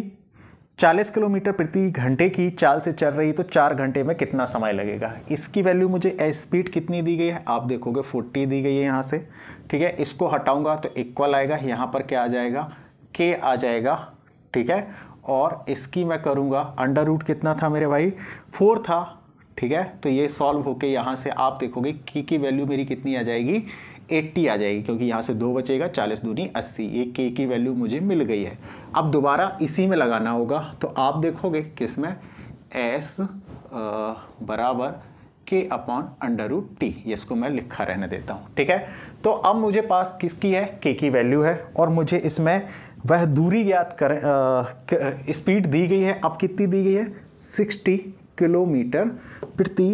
40 किलोमीटर प्रति घंटे की चाल से चल रही तो चार घंटे में कितना समय लगेगा इसकी वैल्यू मुझे स्पीड कितनी दी गई है आप देखोगे 40 दी गई है यहाँ से ठीक है इसको हटाऊंगा तो इक्वल आएगा यहाँ पर क्या आ जाएगा के आ जाएगा ठीक है और इसकी मैं करूँगा अंडर रूट कितना था मेरे भाई फोर था ठीक है तो ये सॉल्व होके यहाँ से आप देखोगे की की वैल्यू मेरी कितनी आ जाएगी एट्टी आ जाएगी क्योंकि यहाँ से दो बचेगा चालीस दूनी अस्सी एक के की वैल्यू मुझे मिल गई है अब दोबारा इसी में लगाना होगा तो आप देखोगे किस में एस बराबर के अपॉन अंडर रूट टी ये इसको मैं लिखा रहने देता हूँ ठीक है तो अब मुझे पास किसकी है के की वैल्यू है और मुझे इसमें वह दूरी ज्ञात कर स्पीड दी गई है अब कितनी दी गई है 60 किलोमीटर प्रति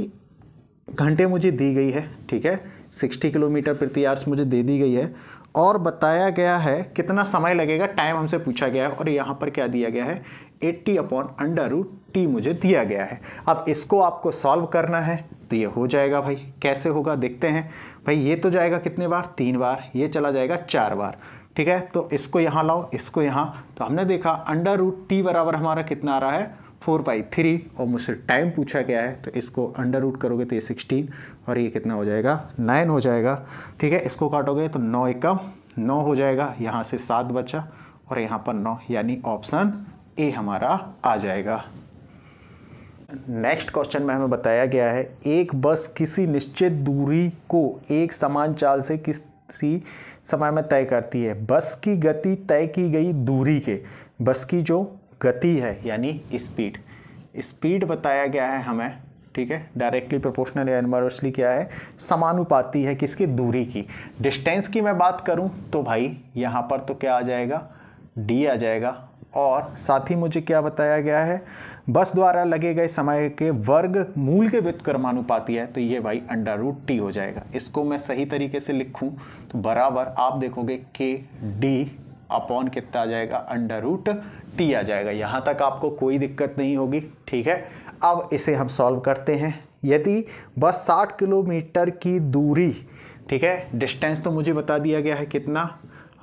घंटे मुझे दी गई है ठीक है 60 किलोमीटर प्रति आर्स मुझे दे दी गई है और बताया गया है कितना समय लगेगा टाइम हमसे पूछा गया है और यहाँ पर क्या दिया गया है 80 अपॉन अंडर रूट टी मुझे दिया गया है अब इसको आपको सॉल्व करना है तो ये हो जाएगा भाई कैसे होगा देखते हैं भाई ये तो जाएगा कितने बार तीन बार ये चला जाएगा चार बार ठीक है तो इसको यहाँ लाओ इसको यहाँ तो हमने देखा अंडर रूट टी बराबर हमारा कितना आ रहा है फोर बाई थ्री और मुझसे टाइम पूछा गया है तो इसको अंडर रूट करोगे तो ये सिक्सटीन और ये कितना हो जाएगा नाइन हो जाएगा ठीक है इसको काटोगे तो नौ एकम नौ हो जाएगा यहाँ से सात बचा और यहाँ पर नौ यानी ऑप्शन ए हमारा आ जाएगा नेक्स्ट क्वेश्चन में हमें बताया गया है एक बस किसी निश्चित दूरी को एक समान चाल से किसी समय में तय करती है बस की गति तय की गई दूरी के बस की जो गति है यानी स्पीड स्पीड बताया गया है हमें ठीक है डायरेक्टली प्रोपोर्शनल या एनवर्सली क्या है समानुपाती है किसकी दूरी की डिस्टेंस की मैं बात करूं तो भाई यहाँ पर तो क्या आ जाएगा डी आ जाएगा और साथ ही मुझे क्या बताया गया है बस द्वारा लगे गए समय के वर्ग मूल के व्युत्क्रमानुपाती है तो ये भाई अंडर रूट टी हो जाएगा इसको मैं सही तरीके से लिखूं तो बराबर आप देखोगे के डी अपॉन कितना आ जाएगा अंडर रूट टी आ जाएगा यहाँ तक आपको कोई दिक्कत नहीं होगी ठीक है अब इसे हम सॉल्व करते हैं यदि बस 60 किलोमीटर की दूरी ठीक है डिस्टेंस तो मुझे बता दिया गया है कितना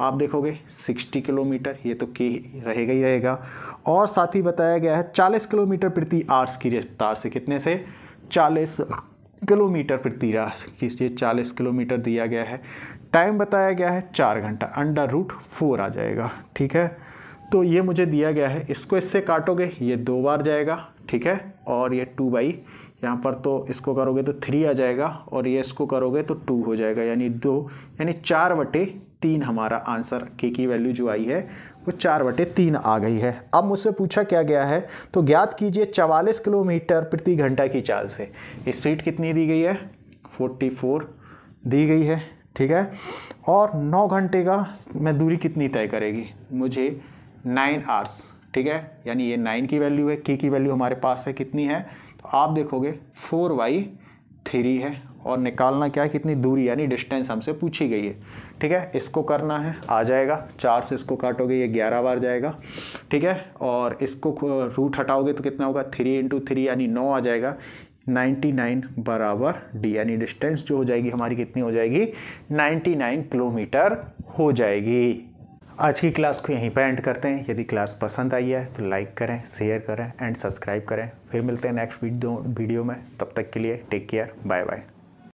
आप देखोगे 60 किलोमीटर ये तो के रहेगा ही रहेगा और साथ ही बताया गया है 40 किलोमीटर प्रति आर्स की रफ्तार से कितने से 40 किलोमीटर प्रति आर्स किस चालीस किलोमीटर दिया गया है टाइम बताया गया है चार घंटा अंडर रूट फोर आ जाएगा ठीक है तो ये मुझे दिया गया है इसको इससे काटोगे ये दो बार जाएगा ठीक है और ये टू बाई यहाँ पर तो इसको करोगे तो थ्री आ जाएगा और ये इसको करोगे तो टू हो जाएगा यानी दो यानी चार बटे तीन हमारा आंसर के की वैल्यू जो आई है वो चार बटे तीन आ गई है अब मुझसे पूछा क्या गया है तो ज्ञात कीजिए चवालीस किलोमीटर प्रति घंटा की चाल से स्पीड कितनी दी गई है फोर दी गई है ठीक है और नौ घंटे का मैं दूरी कितनी तय करेगी मुझे नाइन आवर्स ठीक है यानी ये नाइन की वैल्यू है के की वैल्यू हमारे पास है कितनी है तो आप देखोगे फोर बाई थ्री है और निकालना क्या है कितनी दूरी यानी डिस्टेंस हमसे पूछी गई है ठीक है इसको करना है आ जाएगा चार से इसको काटोगे ये ग्यारह बार जाएगा ठीक है और इसको रूट हटाओगे तो कितना होगा थ्री इंटू थ्री यानी नौ आ जाएगा 99 बराबर डी यानी डिस्टेंस जो हो जाएगी हमारी कितनी हो जाएगी 99 किलोमीटर हो जाएगी आज की क्लास को यहीं पर एंड करते हैं यदि क्लास पसंद आई है तो लाइक करें शेयर करें एंड सब्सक्राइब करें फिर मिलते हैं नेक्स्ट वीडियो वीडियो में तब तक के लिए टेक केयर बाय बाय